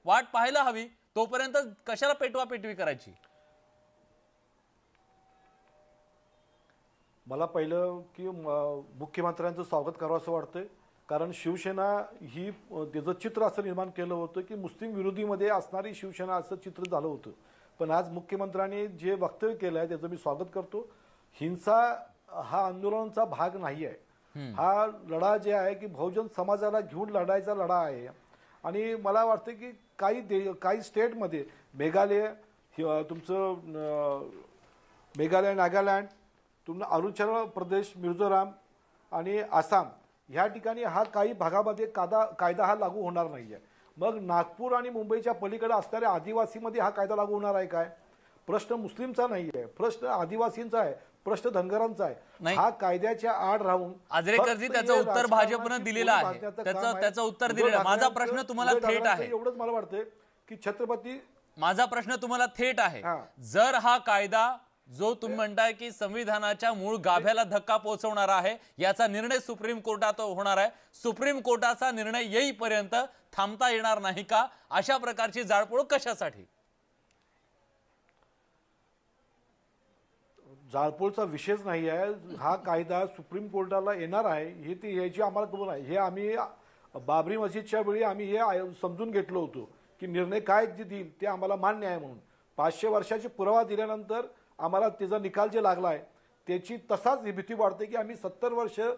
S1: वाट पाहायला हवी तोपर्यंत कशाला पेटवा पेटवी करायची
S2: मला पहिलं की मुख्यमंत्र्यांचं स्वागत करावं असं वाटतंय कारण शिवसेना ही त्याचं चित्र असं निर्माण केलं होतं की मुस्लिम विरोधीमध्ये असणारी शिवसेना असं चित्र झालं होतं पण आज मुख्यमंत्र्यांनी जे वक्तव्य केलं आहे त्याचं मी स्वागत करतो हिंसा हा आंदोलनाचा भाग नाही आहे हा लढा जे आहे की बहुजन समाजाला घेऊन लढायचा लढा आहे आणि मला वाटतं की काही दे काही स्टेटमध्ये मेघालय तुमचं मेघालय नागालँड तुमचं अरुणाचल प्रदेश मिझोराम आणि आसाम ह्या ठिकाणी हा काही भागामध्ये कायदा कायदा हा लागू होणार नाही आहे मग नागपूर आणि मुंबईच्या पलीकडे असणाऱ्या आदिवासीमध्ये हा कायदा लागू होणार आहे काय प्रश्न मुस्लिमचा नाही आहे प्रश्न आदिवासींचा आहे प्रश्न धनगरांचा आहे हा कायद्याच्या आड राहून आजरेकरजी त्याचं उत्तर भाजपनं दिलेलं आहे त्याचं त्याचं उत्तर दिलेलं माझा प्रश्न तुम्हाला थेट आहे एवढंच मला वाटतंय
S1: की छत्रपती माझा प्रश्न तुम्हाला थेट आहे जर हा कायदा जो तुम्ही म्हणताय की संविधानाच्या मूळ गाभ्याला धक्का पोहोचवणारा आहे याचा निर्णय सुप्रीम कोर्टात होणार आहे सुप्रीम कोर्टाचा निर्णय येईपर्यंत थांबता येणार नाही का अशा प्रकारची जाळपोळ कशासाठी
S2: जाळपोळचा विषयच नाही आहे हा कायदा सुप्रीम कोर्टाला येणार आहे हे ती याची आम्हाला कबूल आहे हे आम्ही बाबरी मस्जिदच्या वेळी आम्ही हे समजून घेतलो होतो की निर्णय काय जे देईल ते आम्हाला मान्य आहे म्हणून पाचशे वर्षाचे पुरावा दिल्यानंतर आम्हाला त्याचा निकाल जे लागला आहे त्याची तसाच भीती वाढते की आम्ही सत्तर वर्षचं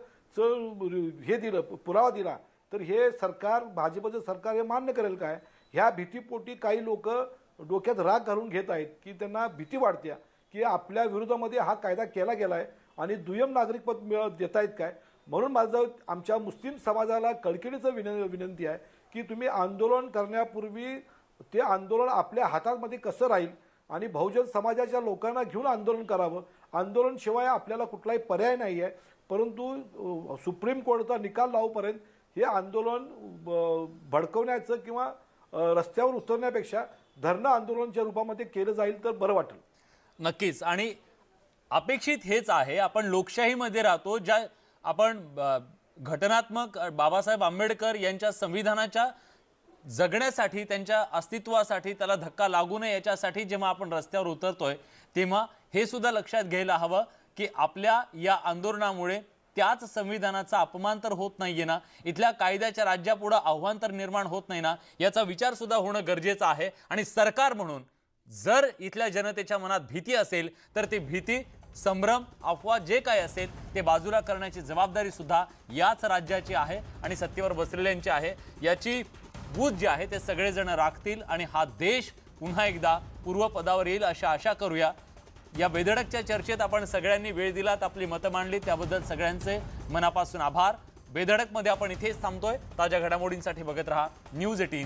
S2: हे दिलं पुरावा दिला तर हे सरकार भाजपचं सरकार हे मान्य करेल काय ह्या भीतीपोटी काही लोक डोक्यात राग घालून घेत आहेत की त्यांना भीती वाढते की आपल्या विरोधामध्ये हा कायदा केला गेला आहे आणि दुय्यम नागरिकपद मिळत देत आहेत काय म्हणून माझं आमच्या मुस्लिम समाजाला कळकळीचं विन विनंती आहे की तुम्ही आंदोलन करण्यापूर्वी ते आंदोलन आपल्या हातामध्ये कसं राहील आणि बहुजन समाजाच्या लोकांना घेऊन आंदोलन करावं आंदोलनशिवाय आपल्याला कुठलाही पर्याय नाही आहे परंतु सुप्रीम कोर्टचा निकाल लावूपर्यंत हे आंदोलन भडकवण्याचं किंवा रस्त्यावर उतरण्यापेक्षा धरणं आंदोलनच्या रूपामध्ये केलं जाईल तर बरं वाटेल
S1: नक्कीच आणि अपेक्षित हेच आहे आपण लोकशाहीमध्ये राहतो ज्या आपण घटनात्मक बाबासाहेब आंबेडकर यांच्या संविधानाच्या जगण्यासाठी त्यांच्या अस्तित्वासाठी त्याला धक्का लागू नये याच्यासाठी जेव्हा आपण रस्त्यावर उतरतोय तेव्हा हे सुद्धा लक्षात घ्यायला हवं की आपल्या या आंदोलनामुळे त्याच संविधानाचा अपमान तर होत नाहीये ना इथल्या कायद्याच्या राज्यापुढं आव्हान तर निर्माण होत नाही ना याचा विचारसुद्धा होणं गरजेचं आहे आणि सरकार म्हणून जर इथल्या जनतेच्या मनात भीती असेल तर ती भीती संभ्रम अफवा जे काय असेल ते बाजूला करण्याची जबाबदारी सुद्धा याच राज्याची आहे आणि सत्तेवर बसलेल्यांची आहे याची बूज जी आहे ते सगळेजण राखतील आणि हा देश पुन्हा एकदा पूर्वपदावर येईल अशा आशा करूया या बेधडकच्या चर्चेत आपण सगळ्यांनी वेळ दिलात आपली मतं मांडली त्याबद्दल सगळ्यांचे मनापासून आभार बेधडकमध्ये आपण इथेच थांबतोय ताज्या घडामोडींसाठी बघत रहा न्यूज एटीन